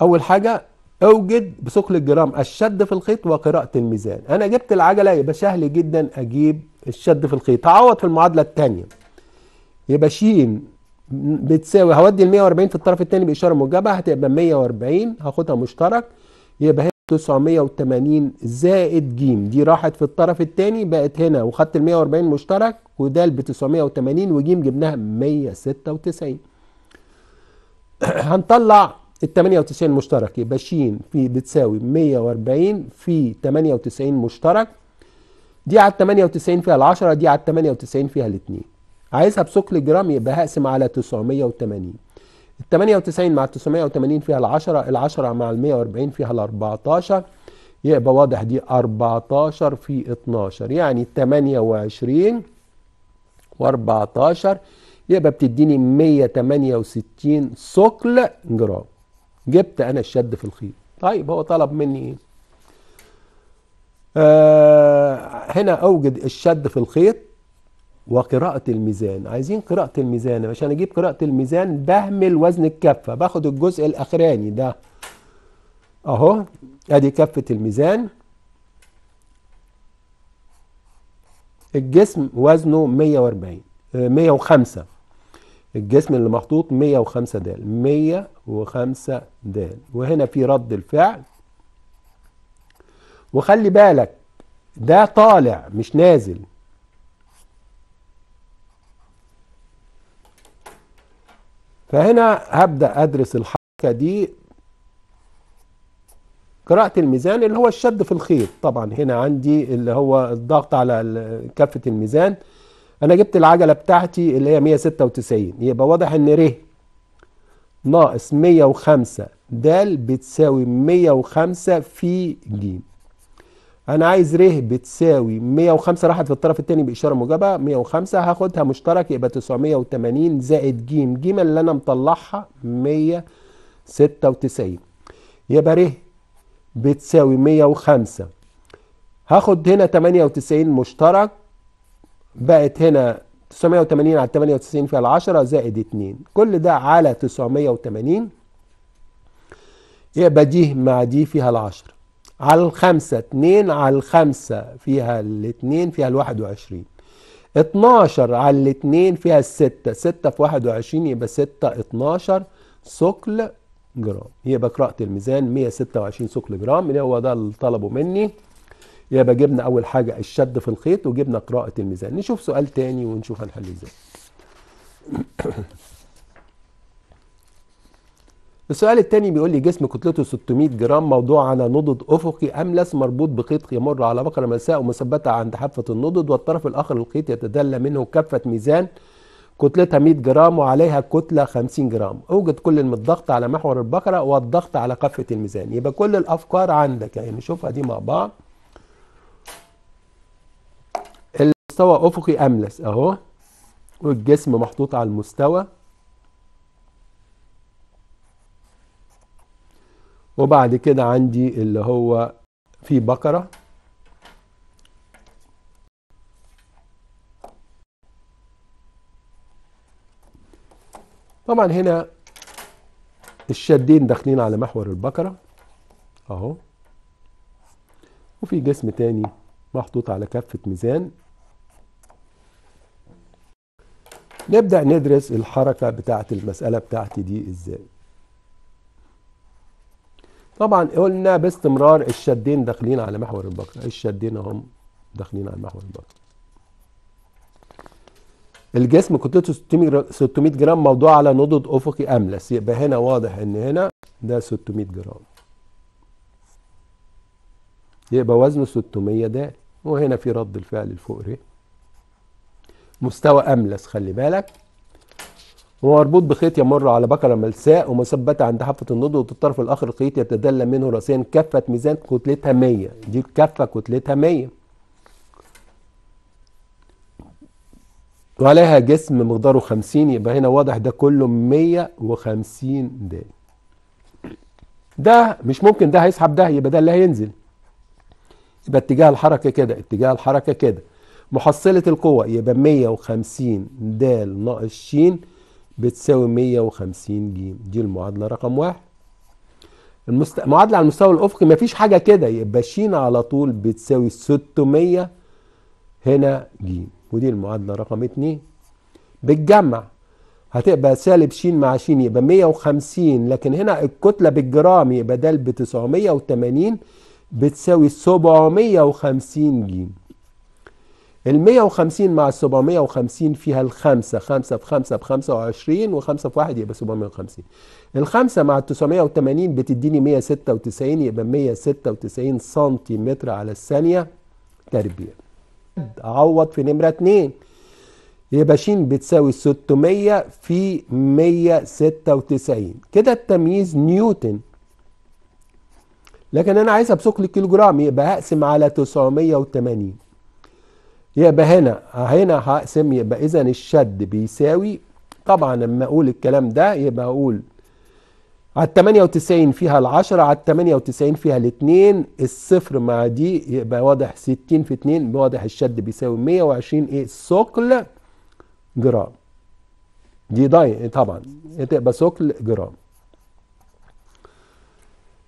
أول حاجة أوجد بثقل الجرام الشد في الخيط وقراءة الميزان أنا جبت العجلة يبقى سهل جدا أجيب الشد في الخيط أعوض في المعادلة التانية يبقى ش بتساوي هودي ال 140 في الطرف الثاني بإشارة موجبة هتبقى 140 هاخدها مشترك يبقى هنا 980 زائد ج دي راحت في الطرف الثاني بقت هنا وخدت ال 140 مشترك وده ب 980 وج جبناها 196 هنطلع ال 98 مشترك يبقى ش في بتساوي 140 في 98 مشترك دي على ال 98 فيها ال 10 دي على ال 98 فيها ال 2 عايزها بثقل جرام يبقى هقسم على 980 ال 98 مع ال 980 فيها ال 10 ال 10 مع ال 140 فيها ال 14 يبقى واضح دي 14 في 12 يعني 28 و14 يبقى بتديني 168 ثقل جرام جبت انا الشد في الخيط طيب هو طلب مني ايه آه هنا اوجد الشد في الخيط وقراءة الميزان عايزين قراءة الميزان عشان اجيب قراءة الميزان بهمل وزن الكفة باخد الجزء الاخراني ده اهو ادي كفة الميزان الجسم وزنه 140 105 آه، الجسم اللي محطوط 105 د 105 د وهنا في رد الفعل وخلي بالك ده طالع مش نازل فهنا هبدأ أدرس الحركة دي قراءة الميزان اللي هو الشد في الخيط طبعا هنا عندي اللي هو الضغط على كفة الميزان أنا جبت العجلة بتاعتي اللي هي 196 يبقى واضح إن ر إيه؟ ناقص 105 د بتساوي 105 في ج انا عايز ر بتساوي 105 راحت في الطرف الثاني باشاره موجبه 105 هاخدها مشترك يبقى 980 زائد ج ج اللي انا مطلعها 196 يبقى ر بتساوي 105 هاخد هنا 98 مشترك بقت هنا 980 على 98 فيها 10 زائد 2 كل ده على 980 يبقى دي مع دي فيها العشرة على الخمسة اتنين على الخمسة فيها الاتنين فيها الواحد وعشرين اتناشر على الاتنين فيها الستة ستة في واحد وعشرين يبقى ستة اتناشر سكل جرام يبقى قراءة الميزان مية ستة وعشرين سكل جرام اللي هو ده اللي طلبه مني يبقى جبنا أول حاجة الشد في الخيط وجبنا قراءة الميزان نشوف سؤال تاني ونشوف هنحل ازاي السؤال الثاني بيقول لي جسم كتلته 600 جرام موضوع على نضد افقي املس مربوط بخيط يمر على بقره مساء ومثبته عند حافه النضد والطرف الاخر للخيط يتدلى منه كفه ميزان كتلتها 100 جرام وعليها كتله 50 جرام اوجد كل من الضغط على محور البقره والضغط على كفه الميزان يبقى كل الافكار عندك يعني نشوفها دي مع بعض المستوى افقي املس اهو والجسم محطوط على المستوى وبعد كده عندي اللي هو في بقرة طبعا هنا الشدين داخلين على محور البقرة اهو وفي جسم تاني محطوط على كفة ميزان نبدأ ندرس الحركة بتاعت المسألة بتاعتي دي ازاي طبعا قلنا باستمرار الشدين داخلين على محور البكرة الشدين هم داخلين على محور البكرة الجسم كتلته 600 جرام موضوع على نضد افقي املس يبقى هنا واضح ان هنا ده 600 جرام يبقى وزنه 600 ده وهنا في رد الفعل الفقري إيه؟ مستوى املس خلي بالك هو مربوط بخيط يمر على بكرة ملساء ومثبتة عند حافة النضج والطرف الآخر الخيط يتدلى منه رأسيا كفة ميزان كتلتها 100 دي كفة كتلتها 100 وعليها جسم مقداره 50 يبقى هنا واضح ده كله 150 داي ده مش ممكن ده هيسحب ده يبقى ده اللي هينزل يبقى اتجاه الحركة كده اتجاه الحركة كده محصلة القوة يبقى 150 د ناقص ش بتساوي 150 جيم دي المعادله رقم واحد المست... المعادله على المستوى الافقي مفيش حاجه كده يبقى ش على طول بتساوي 600 هنا جيم ودي المعادله رقم اتنين بتجمع هتبقى سالب ش مع ش يبقى 150 لكن هنا الكتله بالجرام يبقى ده ب 980 بتساوي 750 جيم ال 150 مع ال 750 فيها الخمسة خمسة في خمسة ب 25 وخمسة في واحد يبقى 750 الخمسة مع ال 980 بتديني 196 يبقى 196 سنتيمتر على الثانية تربيع أعوض في نمرة 2 يبقى ش بتساوي 600 في 196 كده التمييز نيوتن لكن أنا عايزها بثقل الكيلوجرام جرام يبقى هقسم على 980 يبقى هنا هنا هقسم يبقى اذا الشد بيساوي طبعا لما اقول الكلام ده يبقى اقول على 98 فيها ال 10 على 98 فيها ال 2 الصفر مع دي يبقى واضح 60 في 2 واضح الشد بيساوي 120 ايه ثقل جرام دي ضاي طبعا إيه تبقى ثقل جرام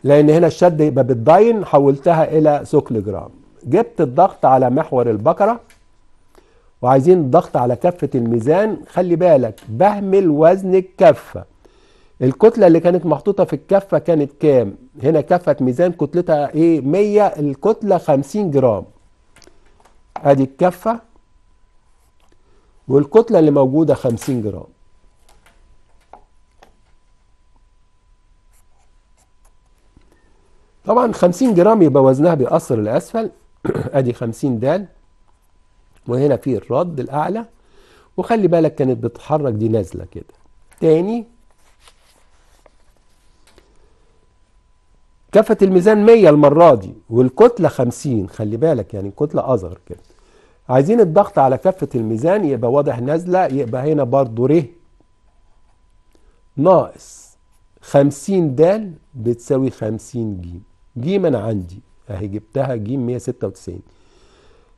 لان هنا الشد يبقى بالضاين حولتها الى ثقل جرام جبت الضغط على محور البكره وعايزين ضغط على كفة الميزان خلي بالك بهمل وزن الكفة الكتلة اللي كانت محطوطة في الكفة كانت كام هنا كفة ميزان كتلتها ايه 100 الكتلة 50 جرام ادي الكفة والكتلة اللي موجودة 50 جرام طبعا 50 جرام يبقى وزنها بيأثر الاسفل ادي 50 د وهنا في الرد الأعلى وخلي بالك كانت بتتحرك دي نازلة كده تاني كفة الميزان 100 المرة دي والكتلة 50 خلي بالك يعني الكتلة أصغر كده عايزين الضغط على كفة الميزان يبقى واضح نازلة يبقى هنا برضو ر ناقص 50 د بتساوي 50 ج ج أنا عندي أهي جبتها ج 196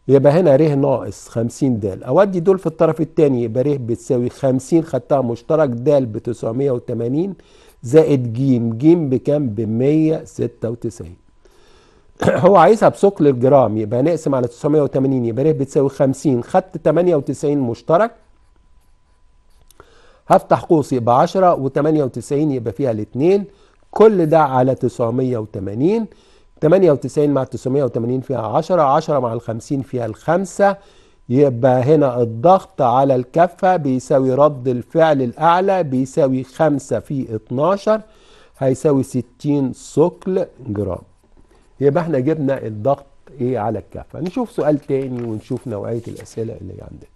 يبقى هنا ر ناقص 50 د اودي دول في الطرف الثاني يبقى ر بتساوي 50 خدتها مشترك د ب 980 زائد ج ج بكام ب 196 هو عايزها بثقل الجرام يبقى نقسم على 980 يبقى ر بتساوي 50 خدت 98 مشترك هفتح قوس يبقى 10 و98 يبقى فيها الاثنين كل ده على 980 98 مع 980 فيها 10 10 مع ال 50 فيها 5 يبقى هنا الضغط على الكفة بيساوي رد الفعل الأعلى بيساوي 5 في 12 هيساوي 60 ثقل جرام يبقى احنا جبنا الضغط ايه على الكفة نشوف سؤال تاني ونشوف نوعية الأسئلة اللي عندنا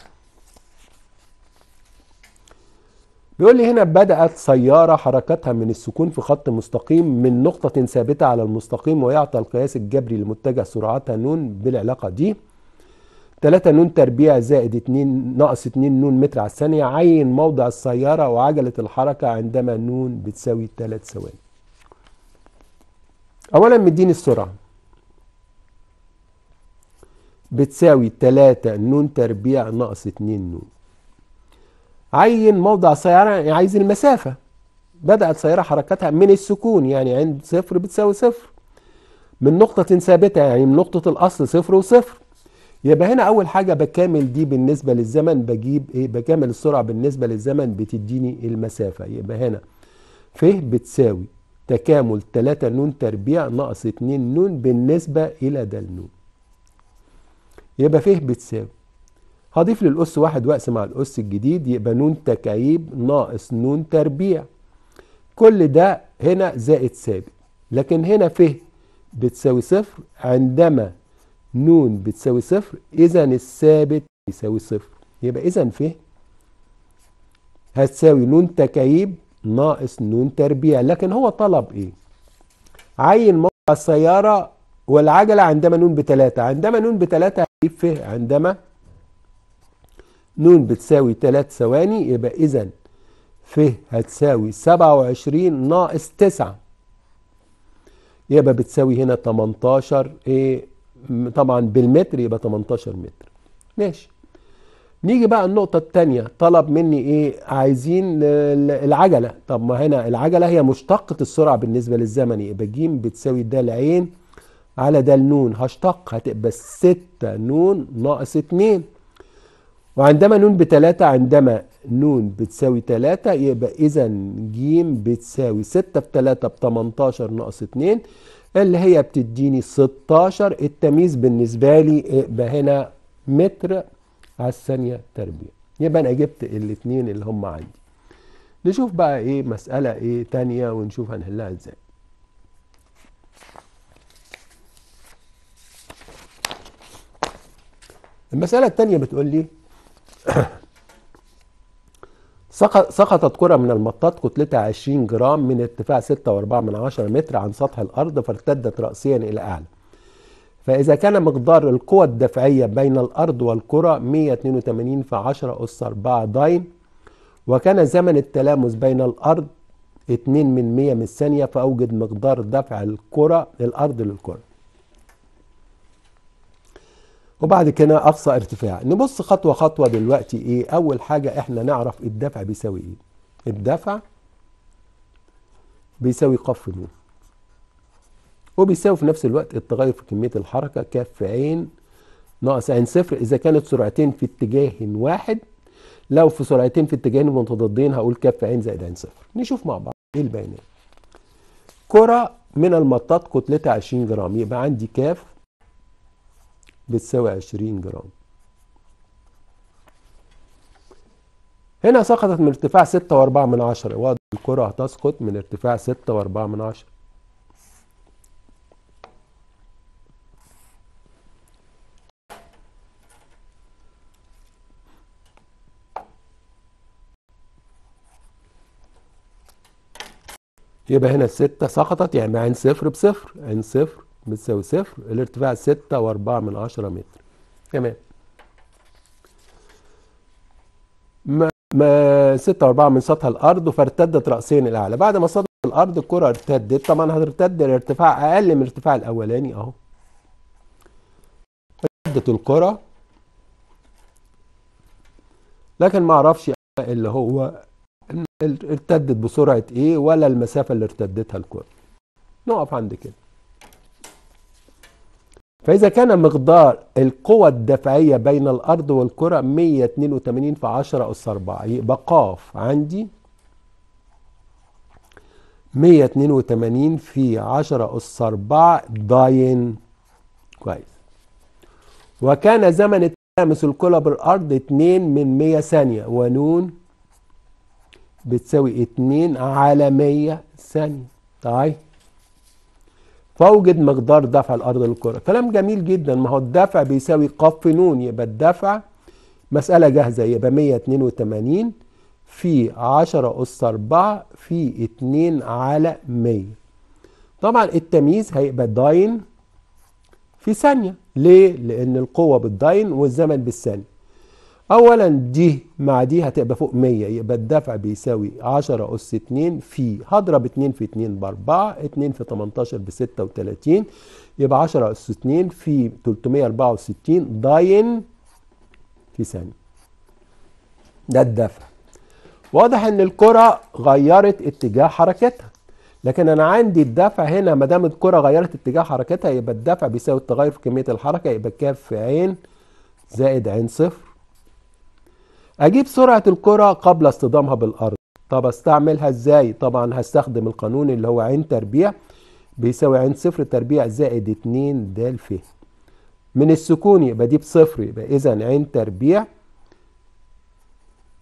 بيقول لي هنا بدأت سيارة حركتها من السكون في خط مستقيم من نقطة ثابتة على المستقيم ويعطى القياس الجبري لمتجه سرعتها ن بالعلاقة دي 3 ن تربيع زائد 2 ناقص 2 ن متر على الثانية عين موضع السيارة وعجلة الحركة عندما ن بتساوي 3 ثواني. أولا مديني السرعة بتساوي 3 ن تربيع ناقص 2 ن عين موضع سيارة يعني عايز المسافة بدأت سيارة حركتها من السكون يعني عند صفر بتساوي صفر من نقطة ثابتة يعني من نقطة الأصل صفر وصفر يبقى هنا أول حاجة بكامل دي بالنسبة للزمن بجيب إيه بكامل السرعة بالنسبة للزمن بتديني المسافة يبقى هنا ف بتساوي تكامل 3 نون تربيع ناقص 2 نون بالنسبة إلى د النون يبقى ف بتساوي هضيف للأس واحد وقس مع الأس الجديد يبقى نون تكعيب ناقص نون تربيع كل ده هنا زائد ثابت لكن هنا ف بتساوي صفر عندما نون بتساوي صفر إذا الثابت يساوي صفر يبقى إذا ف هتساوي نون تكعيب ناقص نون تربيع لكن هو طلب إيه؟ عين موقع السيارة والعجلة عندما نون بتلاتة عندما نون بتلاتة هتجيب ف عندما ن بتساوي 3 ثواني يبقى إذا ف هتساوي 27 ناقص 9 يبقى بتساوي هنا 18 إيه طبعا بالمتر يبقى 18 متر ماشي نيجي بقى النقطة الثانيه طلب مني ايه عايزين العجلة طب ما هنا العجلة هي مشتقة السرعة بالنسبة للزمن يبقى ج بتساوي ده ع على د ن هشتق هتبقى 6 ن ناقص 2 وعندما نون بتلاتة عندما نون بتساوي تلاتة يبقى إذا جيم بتساوي ستة في تلاتة بتمنتاشر ناقص اتنين اللي هي بتديني ستاشر التمييز بالنسبة لي يبقى هنا متر على الثانية تربيع يبقى أنا جبت الاتنين اللي هم عندي نشوف بقى إيه مسألة إيه تانية ونشوف هنحلها إزاي المسألة التانية بتقول لي سقطت كرة من المطاط كتلتها 20 جرام من ارتفاع 6.4 متر عن سطح الأرض فارتدت رأسيا إلى أعلى فإذا كان مقدار القوى الدفعية بين الأرض والكرة 182 في 10 أس 4 دايم وكان زمن التلامس بين الأرض 2 من 100 من الثانية فأوجد مقدار دفع الكرة الأرض للكرة وبعد كده اقصى ارتفاع نبص خطوه خطوه دلوقتي ايه اول حاجه احنا نعرف الدفع بيساوي ايه الدفع بيساوي قف م وبيساوي في نفس الوقت التغير في كميه الحركه كف عين ناقص عين صفر اذا كانت سرعتين في اتجاه واحد لو في سرعتين في اتجاهين متضادين هقول كف عين زائد عين صفر نشوف مع بعض ايه البيانات كره من المطاط كتلتها 20 جرام يبقى عندي كاف بتساوي 20 جرام هنا سقطت من ارتفاع 6.4 من عشرة واضح الكرة هتسقط من ارتفاع 6.4 من عشرة يبقى هنا الستة سقطت يعني عين صفر بصفر عين صفر بتساوي صفر الارتفاع ستة وأربعة من عشرة متر تمام ما, ما ستة وأربعة من سطح الأرض فارتدت رأسين الاعلى بعد ما سطح الأرض الكرة ارتدت طبعا هترتد الارتفاع أقل من الارتفاع الأولاني أهو ارتدت الكرة لكن ما أعرفش اللي هو ارتدت بسرعة إيه ولا المسافة اللي ارتدتها الكرة نقف عند كده فإذا كان مقدار القوى الدفعية بين الأرض والكرة 182 في 10 أس 4 يبقى قاف عندي 182 في 10 أس 4 داين كويس وكان زمن التلامس الكرة بالأرض 2 من 100 ثانية ونون بتساوي 2 على 100 ثانية طيب فاوجد مقدار دفع الارض للكره كلام جميل جدا ما هو الدفع بيساوي ق ن يبقى الدفع مساله جاهزه يبقى 182 في 10 أس 4 في 2 على 100 طبعا التمييز هيبقى داين في ثانية ليه؟ لأن القوة بالداين والزمن بالثانية اولا دي مع دي هتبقى فوق 100 يبقى الدفع بيساوي 10 اس 2 في هضرب 2 في 2 ب 4 2 في 18 ب 36 يبقى 10 اس 2 في 364 داين في ثانيه ده الدفع واضح ان الكره غيرت اتجاه حركتها لكن انا عندي الدفع هنا ما دام الكره غيرت اتجاه حركتها يبقى الدفع بيساوي التغير في كميه الحركه يبقى كاف في عين زائد عين صفر اجيب سرعة الكرة قبل اصطدامها بالارض طب استعملها ازاي طبعا هستخدم القانون اللي هو عين تربيع بيساوي عين صفر تربيع زائد 2 د ف من السكون يبقى دي بصفر يبقى اذا عين تربيع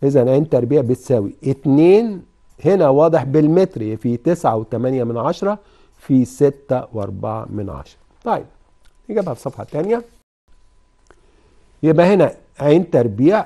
اذا عين تربيع بتساوي 2 هنا واضح بالمتر في 9 و8 من عشرة في 6 و4 من عشرة طيب نجيبها في صفحة تانية يبقى هنا عين تربيع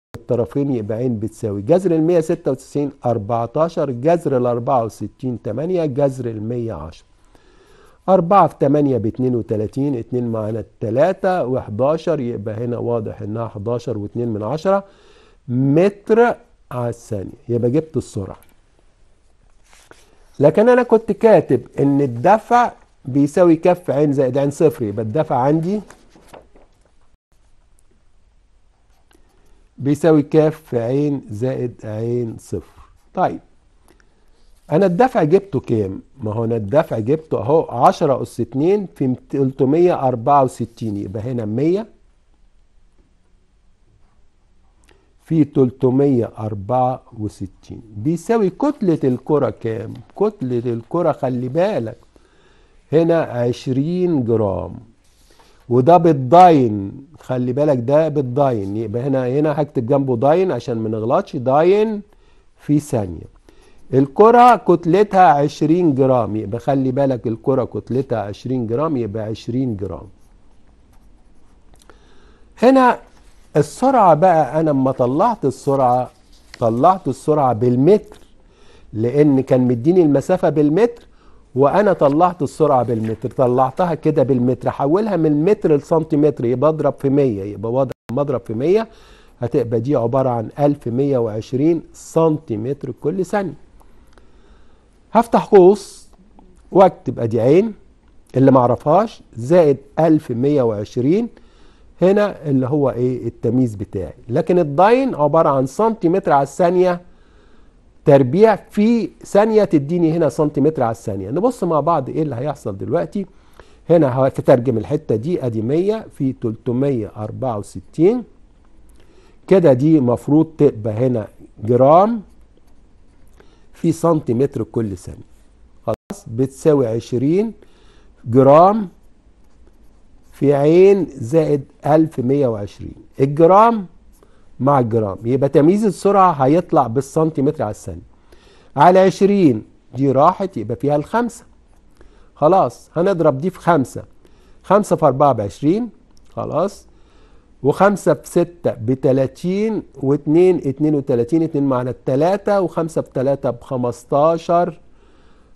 الطرفين يبقى عين بتساوي جذر ال 196 14 جذر ال 64 8 جذر ال 110 4 في 8 ب 32 2 معانا 3 و11 يبقى هنا واضح انها 11 و2 من 10 متر على الثانية يبقى جبت السرعة لكن انا كنت كاتب ان الدفع بيساوي كف عين زائد عين صفر يبقى الدفع عندي بيساوي كاف في عين زائد عين صفر طيب انا الدفع جبته كام ما هو انا الدفع جبته اهو 10 اس 2 في 364 يبقى هنا 100 في 364 بيساوي كتلة الكرة كام كتلة الكرة خلي بالك هنا 20 جرام وده بالضاين خلي بالك ده بالضاين يبقى هنا هنا هكتب جنبه ضاين عشان ما نغلطش ضاين في ثانيه الكرة كتلتها 20 جرام يبقى خلي بالك الكرة كتلتها 20 جرام يبقى 20 جرام هنا السرعة بقى أنا لما طلعت السرعة طلعت السرعة بالمتر لأن كان مديني المسافة بالمتر وانا طلعت السرعه بالمتر طلعتها كده بالمتر حولها من متر لسنتيمتر يبقى اضرب في 100 يبقى مضرب في 100 هتبقى دي عباره عن 1120 سنتيمتر كل ثانيه هفتح قوس واكتب ادي عين اللي معرفهاش زائد 1120 هنا اللي هو ايه التمييز بتاعي لكن الداين عباره عن سنتيمتر على الثانيه تربيع في ثانية تديني هنا سنتيمتر على الثانية نبص مع بعض ايه اللي هيحصل دلوقتي هنا هترجم الحتة دي ادي 100 في 364 كده دي مفروض تبقى هنا جرام في سنتيمتر كل ثانية خلاص بتساوي 20 جرام في عين زائد 1120 الجرام مع الجرام يبقى تمييز السرعة هيطلع بالسنتيمتر على الثانية على 20 دي راحت يبقى فيها الخمسة خلاص هنضرب دي في خمسة خمسة في أربعة بعشرين خلاص وخمسة في ستة بتلاتين واتنين اتنين وتلاتين اتنين معنا التلاتة وخمسة في تلاتة بخمستاشر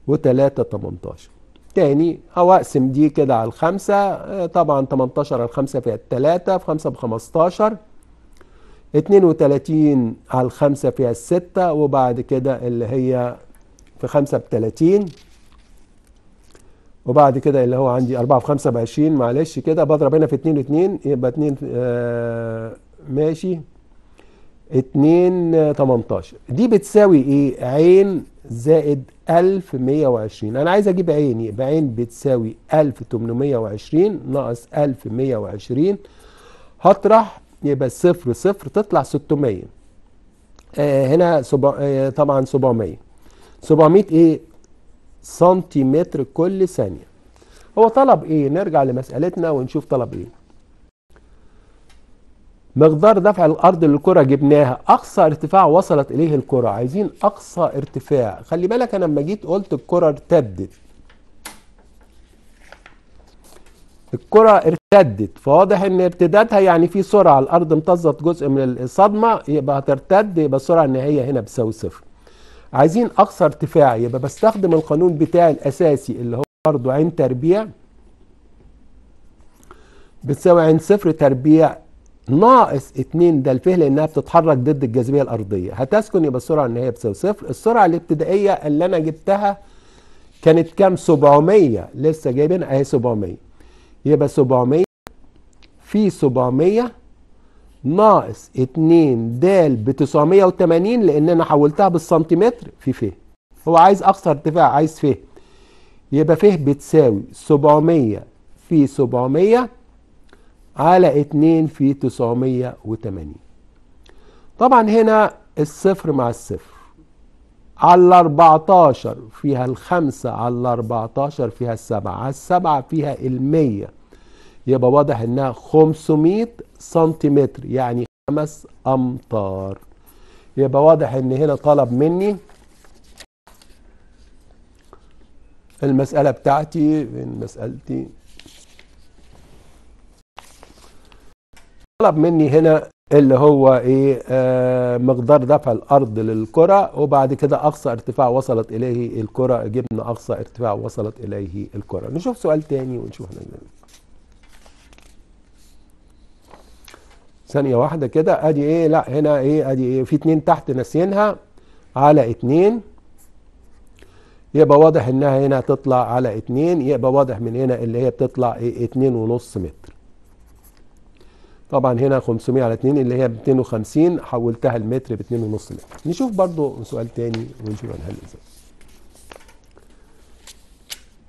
وتلاتة تمنتاشر تاني أو أقسم دي كده على الخمسة آه، طبعا تمنتاشر على الخمسة فيها التلاتة في خمسة بخمستاشر 32 على الخمسة فيها الستة وبعد كده اللي هي في خمسة بتلاتين وبعد كده اللي هو عندي أربعة في خمسة بعشرين معلش كده بضرب هنا في اتنين واتنين يبقى اتنين آه ماشي اتنين آه دي بتساوي ايه عين زائد ألف مية وعشرين أنا عايز أجيب عين يبقى عين بتساوي ألف تمنمية وعشرين ناقص ألف مية وعشرين هطرح يبقى صفر صفر تطلع 600 آه هنا سبع... آه طبعا 700 700 ايه سنتيمتر كل ثانية هو طلب ايه نرجع لمسألتنا ونشوف طلب ايه مقدار دفع الارض للكرة جبناها اقصى ارتفاع وصلت اليه الكرة عايزين اقصى ارتفاع خلي بالك انا لما جيت قلت الكرة ارتدت الكرة ارتدت فواضح ان ارتدادها يعني في سرعة الارض امتزت جزء من الصدمة يبقى هترتد يبقى السرعة النهائية هنا بتساوي صفر عايزين اقصى ارتفاع يبقى بستخدم القانون بتاعي الاساسي اللي هو برضه عين تربيع بتساوي عين صفر تربيع ناقص 2 الفه لانها بتتحرك ضد الجاذبيه الارضيه هتسكن يبقى السرعه النهائيه بتساوي صفر السرعه الابتدائيه اللي انا جبتها كانت كام 700 لسه جايبين اهي 700 يبقى 700 في 700 ناقص 2 د ب 980 لان انا حولتها بالسنتيمتر في ف هو عايز اقصى ارتفاع عايز ف يبقى ف بتساوي 700 في 700 على 2 في 980 طبعا هنا الصفر مع الصفر على ال 14 فيها الخمسة على ال 14 فيها السبعة على السبعة فيها المية يبقى واضح انها 500 سنتيمتر يعني 5 امتار يبقى واضح ان هنا طلب مني المسألة بتاعتي مسألتي طلب مني هنا اللي هو ايه آه مقدار دفع الارض للكرة وبعد كده اقصى ارتفاع وصلت اليه الكرة جبنا اقصى ارتفاع وصلت اليه الكرة نشوف سؤال تاني ونشوف هنعمل إيه. ثانية واحدة كده ادي ايه لا هنا ايه ادي ايه في اتنين تحت ناسينها على اتنين يبقى واضح انها هنا تطلع على اتنين يبقى واضح من هنا اللي هي بتطلع ايه اتنين ونص متر طبعا هنا 500 على 2 اللي هي ب 250 حولتها المتر ب 2.5 متر نشوف برضو سؤال تاني ونشوف هنحل ازاي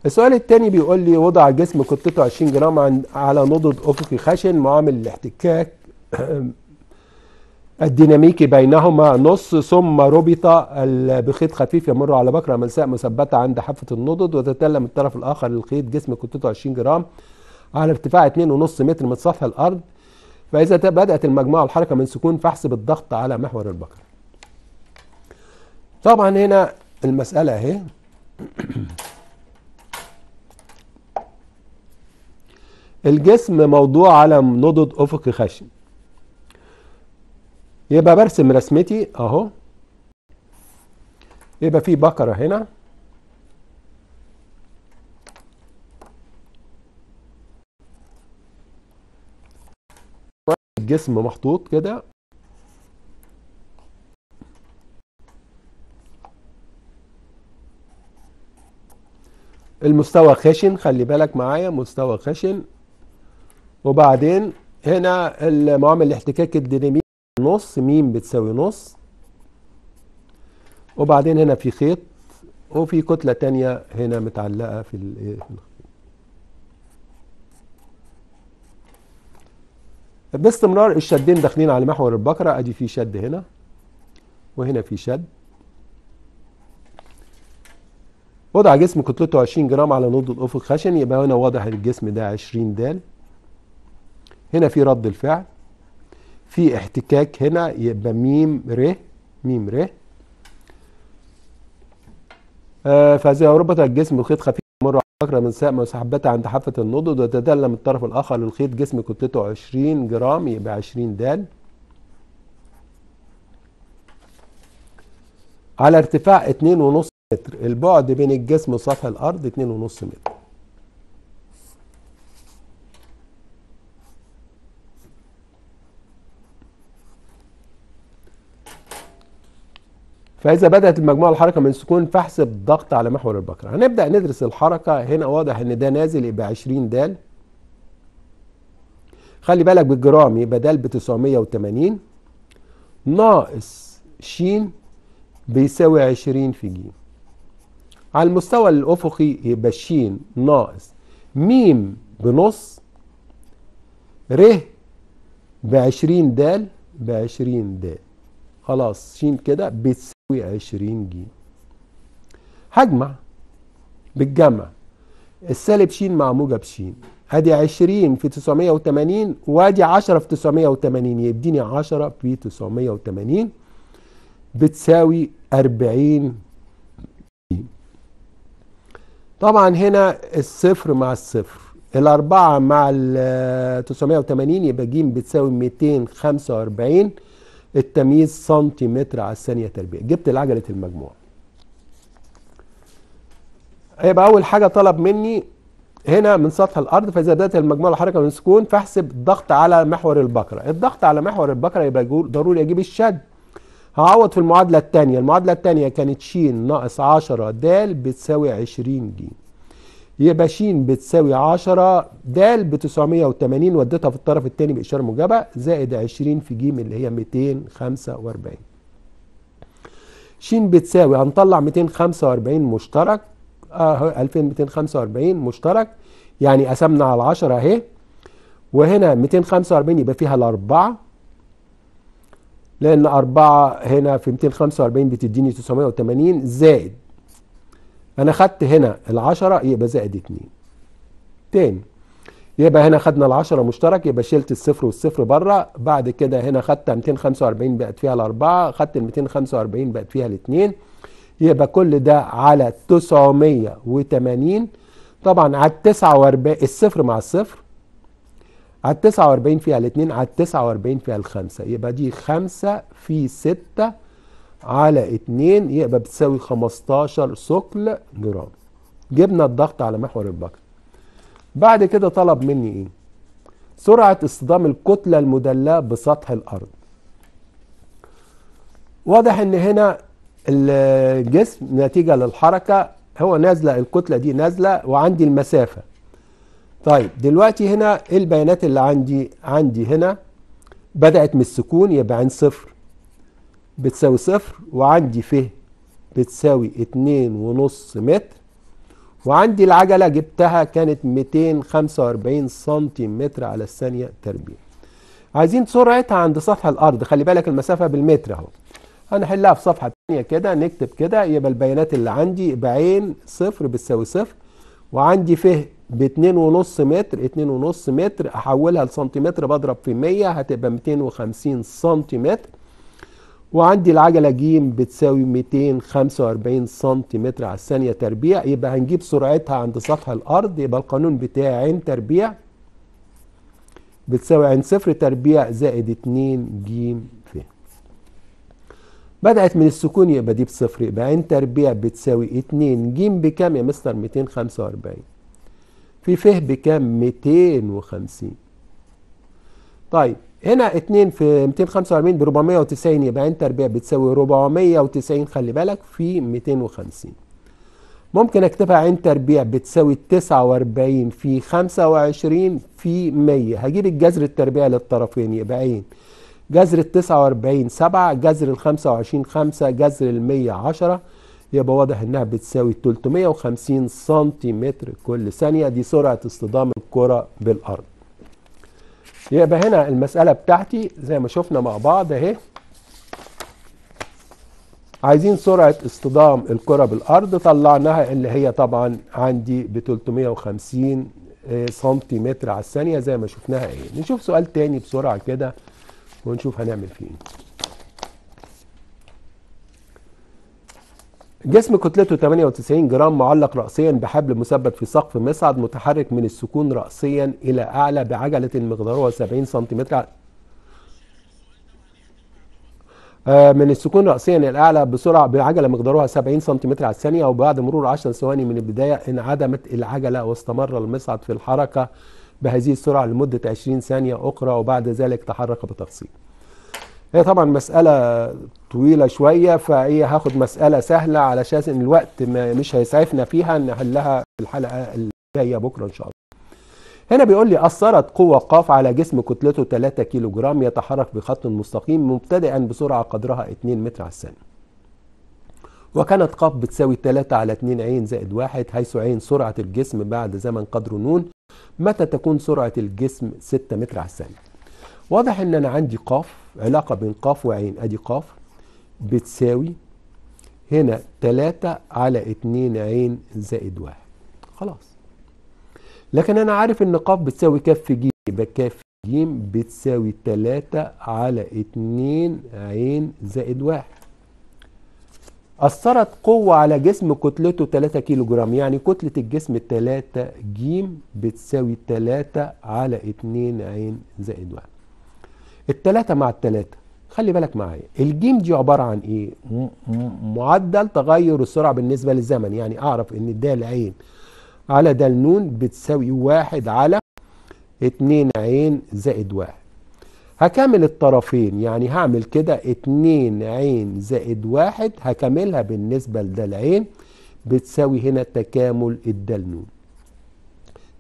السؤال التاني بيقول لي وضع جسم قطته 20 جرام على نضد افقي خشن معامل الاحتكاك الديناميكي بينهما نص ثم ربط بخيط خفيف يمر على بكرة ملساء مثبتة عند حافة النضد وتتلم الطرف الآخر للخيط جسم كتلته 20 جرام على ارتفاع 2.5 متر من سطح الأرض فإذا بدأت المجموعة الحركة من سكون فاحسب الضغط على محور البكرة طبعا هنا المسألة اهي الجسم موضوع على نضد أفق خشن يبقى برسم رسمتي اهو يبقى في بقرة هنا الجسم محطوط كده المستوى خشن خلي بالك معايا مستوى خشن وبعدين هنا المعامل الاحتكاك الديناميكي نص م بتساوي نص وبعدين هنا في خيط وفي كتلة تانية هنا متعلقة إيه، في الخيط باستمرار الشدين داخلين على محور البكرة ادي في شد هنا وهنا في شد وضع جسم كتلته 20 جرام على نضد الافق خشن يبقى هنا واضح الجسم ده 20 د هنا في رد الفعل في احتكاك هنا يبقى ميم ر ميم ر آه فإذا ربط الجسم بخيط خفيف مرة فكرة من ساق مسحبتها عند حافة النضد من الطرف الآخر للخيط جسم كتلته 20 جرام يبقى 20 د على ارتفاع 2.5 متر البعد بين الجسم وسطح الأرض 2.5 متر فإذا بدأت المجموعة الحركة من سكون فاحسب ضغط على محور البكرة هنبدأ ندرس الحركة هنا واضح إن ده نازل يبقى 20 د خلي بالك بالجرام يبقى د ب 980 ناقص ش بيساوي 20 في ج على المستوى الأفقي يبقى ش ناقص م بنص ر ب 20 د ب 20 د خلاص ش كده بتساوي وعشرين ج هجمع بالجمع السالب ش مع موجب ش ادي 20 في 980 وادي 10 في 980 يديني 10 في 980 بتساوي 40 طبعا هنا الصفر مع الصفر الأربعة مع ال 980 يبقى ج بتساوي 245 التمييز سنتيمتر على الثانية تربيع جبت العجلة المجموع يبقى أول حاجة طلب مني هنا من سطح الأرض فإذا بدأت المجموعة الحركة من سكون فاحسب الضغط على محور البكرة الضغط على محور البكرة يبقى ضروري أجيب الشد هعوض في المعادلة الثانية المعادلة الثانية كانت ش ناقص 10 د بتساوي 20 ج يبقى ش بتساوي 10 د ب 980 وديتها في الطرف الثاني بإشارة موجبة زائد 20 في ج اللي هي 245 ش بتساوي هنطلع 245 مشترك اه 2245 مشترك يعني قسمنا على 10 اهي وهنا 245 يبقى فيها الأربعة لأن أربعة هنا في 245 بتديني 980 زائد انا خدت هنا العشرة يبقى زائد اتنين تاني يبقى هنا خدنا العشرة مشترك يبقى شلت الصفر والصفر بره بعد كده هنا خدت 245 بقت فيها الأربعة خدت ال 245 بقت فيها الاتنين يبقى كل ده على 980 طبعا على 49 الصفر مع الصفر على 49 فيها ال2 على 49 فيها الخمسة يبقى دي 5 في 6 على 2 يبقى بتساوي 15 ثقل جرام جبنا الضغط على محور البكر بعد كده طلب مني ايه سرعة اصطدام الكتلة المدلة بسطح الارض واضح ان هنا الجسم نتيجة للحركة هو نازلة الكتلة دي نازلة وعندي المسافة طيب دلوقتي هنا إيه البيانات اللي عندي عندي هنا بدأت من السكون يبقى عين صفر بتساوي صفر وعندي ف بتساوي اتنين ونص متر وعندي العجلة جبتها كانت ميتين خمسة واربعين سنتيمتر على الثانية تربيع عايزين سرعتها عند سطح الأرض خلي بالك المسافة بالمتر أهو هنحلها في صفحة تانية كده نكتب كده يبقى البيانات اللي عندي بعين صفر بتساوي صفر وعندي ف باتنين ونص متر اتنين ونص متر أحولها لسنتيمتر بضرب في مية هتبقى 250 سنتيمتر وعندي العجلة ج بتساوي 245 سنتيمتر على الثانية تربيع يبقى هنجيب سرعتها عند سطح الأرض يبقى القانون بتاعي عين تربيع بتساوي عين صفر تربيع زائد 2 ج ف بدأت من السكون يبقى دي بصفر يبقى عين تربيع بتساوي 2 ج بكام يا مستر 245 في ف بكام 250 طيب هنا 2 في 245 ب 490 يبقى انتر تربيع بتساوي 490 خلي بالك في 250 ممكن اكتبها انتر تربيع بتساوي 49 في 25 في 100 هجيب الجذر التربيع للطرفين يبقى ايه جذر ال 49 7 جذر ال 25 5 جذر ال 100 10 يبقى واضح انها بتساوي 350 سنتيمتر كل ثانيه دي سرعه اصطدام الكره بالارض يبقى هنا المسألة بتاعتي زي ما شفنا مع بعض اهي عايزين سرعة اصطدام الكرة بالأرض طلعناها اللي هي طبعا عندي ب 350 آه، سنتيمتر على الثانية زي ما شفناها ايه نشوف سؤال تاني بسرعة كده ونشوف هنعمل فيه إيه. جسم كتلته 98 جرام معلق رأسيا بحبل مثبت في سقف مصعد متحرك من السكون رأسيا إلى أعلى بعجلة مقدارها 70 سنتيمتر آه، من السكون رأسيا إلى الأعلى بسرعة بعجلة مقدارها 70 سنتيمتر على الثانية وبعد مرور 10 ثواني من البداية انعدمت العجلة واستمر المصعد في الحركة بهذه السرعة لمدة 20 ثانية أخرى وبعد ذلك تحرك بتفصيل هي طبعا مسألة طويلة شوية فهي هاخد مسألة سهلة علشان الوقت مش هيسعفنا فيها نحلها في الحلقة اللي جاية بكرة إن شاء الله هنا بيقول لي أثرت قوة قاف على جسم كتلته 3 كيلو جرام يتحرك بخط مستقيم مبتدئا بسرعة قدرها 2 متر على الثانية وكانت قاف بتساوي 3 على 2 عين زائد 1 حيث عين سرعة الجسم بعد زمن قدر نون متى تكون سرعة الجسم 6 متر على الثانية واضح ان انا عندي قاف علاقة بين قاف وعين ادي قاف بتساوي هنا 3 على 2 عين زائد 1 خلاص لكن انا عارف ان قاف بتساوي كف ج يبقى كف ج بتساوي 3 على 2 عين زائد 1 أثرت قوة على جسم كتلته 3 كيلو جرام يعني كتلة الجسم 3 ج بتساوي 3 على 2 عين زائد 1 التلاتة مع التلاتة خلي بالك معايا الجيم دي عبارة عن ايه معدل تغير السرعة بالنسبة للزمن يعني اعرف ان الدال عين على دال نون بتساوي واحد على اتنين عين زائد واحد هكمل الطرفين يعني هعمل كده اتنين عين زائد واحد هكملها بالنسبة لدال عين بتساوي هنا تكامل الدال نون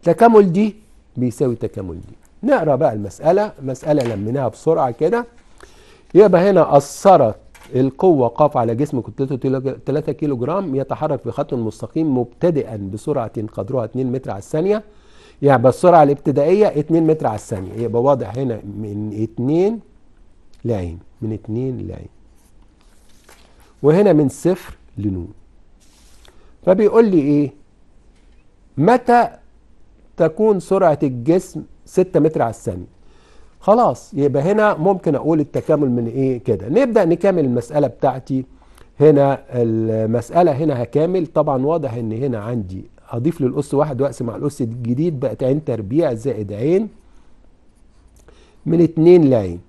تكامل دي بيساوي تكامل دي نقرا بقى المسألة مسألة لميناها بسرعة كده يبقى هنا أثرت القوة قاف على جسم كتلته 3 كيلو جرام يتحرك في خط مستقيم مبتدئا بسرعة قدرها 2 متر على الثانية يبقى السرعة الابتدائية 2 متر على الثانية يبقى واضح هنا من 2 ل من 2 ل وهنا من صفر لنون فبيقول لي ايه متى تكون سرعة الجسم 6 متر على الثانيه خلاص يبقى هنا ممكن اقول التكامل من ايه كده نبدا نكمل المساله بتاعتي هنا المساله هنا هكامل طبعا واضح ان هنا عندي أضيف للاس واحد واقسم على الاس الجديد بقت عين تربيع زائد عين من اتنين لعين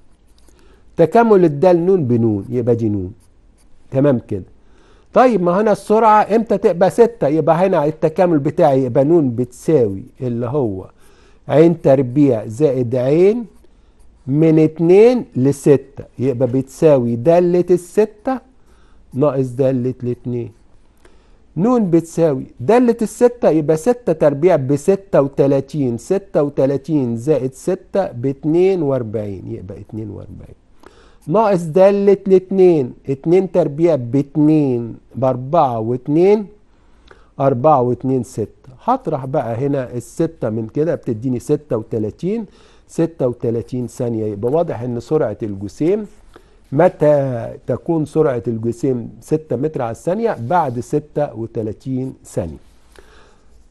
تكامل الدال نون بنون يبقى دي نون تمام كده طيب ما هنا السرعه امتى تبقى ستة؟ يبقى هنا التكامل بتاعي يبقى نون بتساوي اللي هو عين تربيع زائد عين من اتنين لستة يبقى بتساوي دالة الستة ناقص دالة الاتنين نون بتساوي دالة الستة يبقى ستة تربيع بستة وتلاتين ستة وتلاتين زائد ستة باتنين واربعين يبقى اتنين واربعين ناقص دالة الاتنين اتنين تربيع باتنين باربعة واتنين أربعة واتنين ستة هطرح بقى هنا الستة من كده بتديني 36 36 ثانية يبقى واضح ان سرعة الجسيم متى تكون سرعة الجسيم 6 متر على الثانية بعد 36 ثانية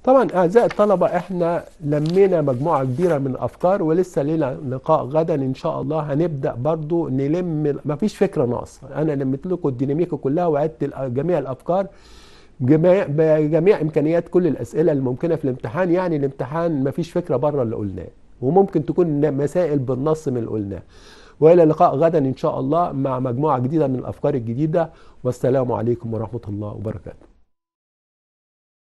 طبعا اعزائي الطلبه احنا لمينا مجموعه كبيره من الافكار ولسه لنا لقاء غدا ان شاء الله هنبدا برضو نلم مفيش فكره ناقصه انا لميت لكم الديناميكا كلها وعدت جميع الافكار بجميع امكانيات كل الاسئله الممكنه في الامتحان يعني الامتحان ما فيش فكره بره اللي قلناه وممكن تكون مسائل بالنص من اللي قلناه والى اللقاء غدا ان شاء الله مع مجموعه جديده من الافكار الجديده والسلام عليكم ورحمه الله وبركاته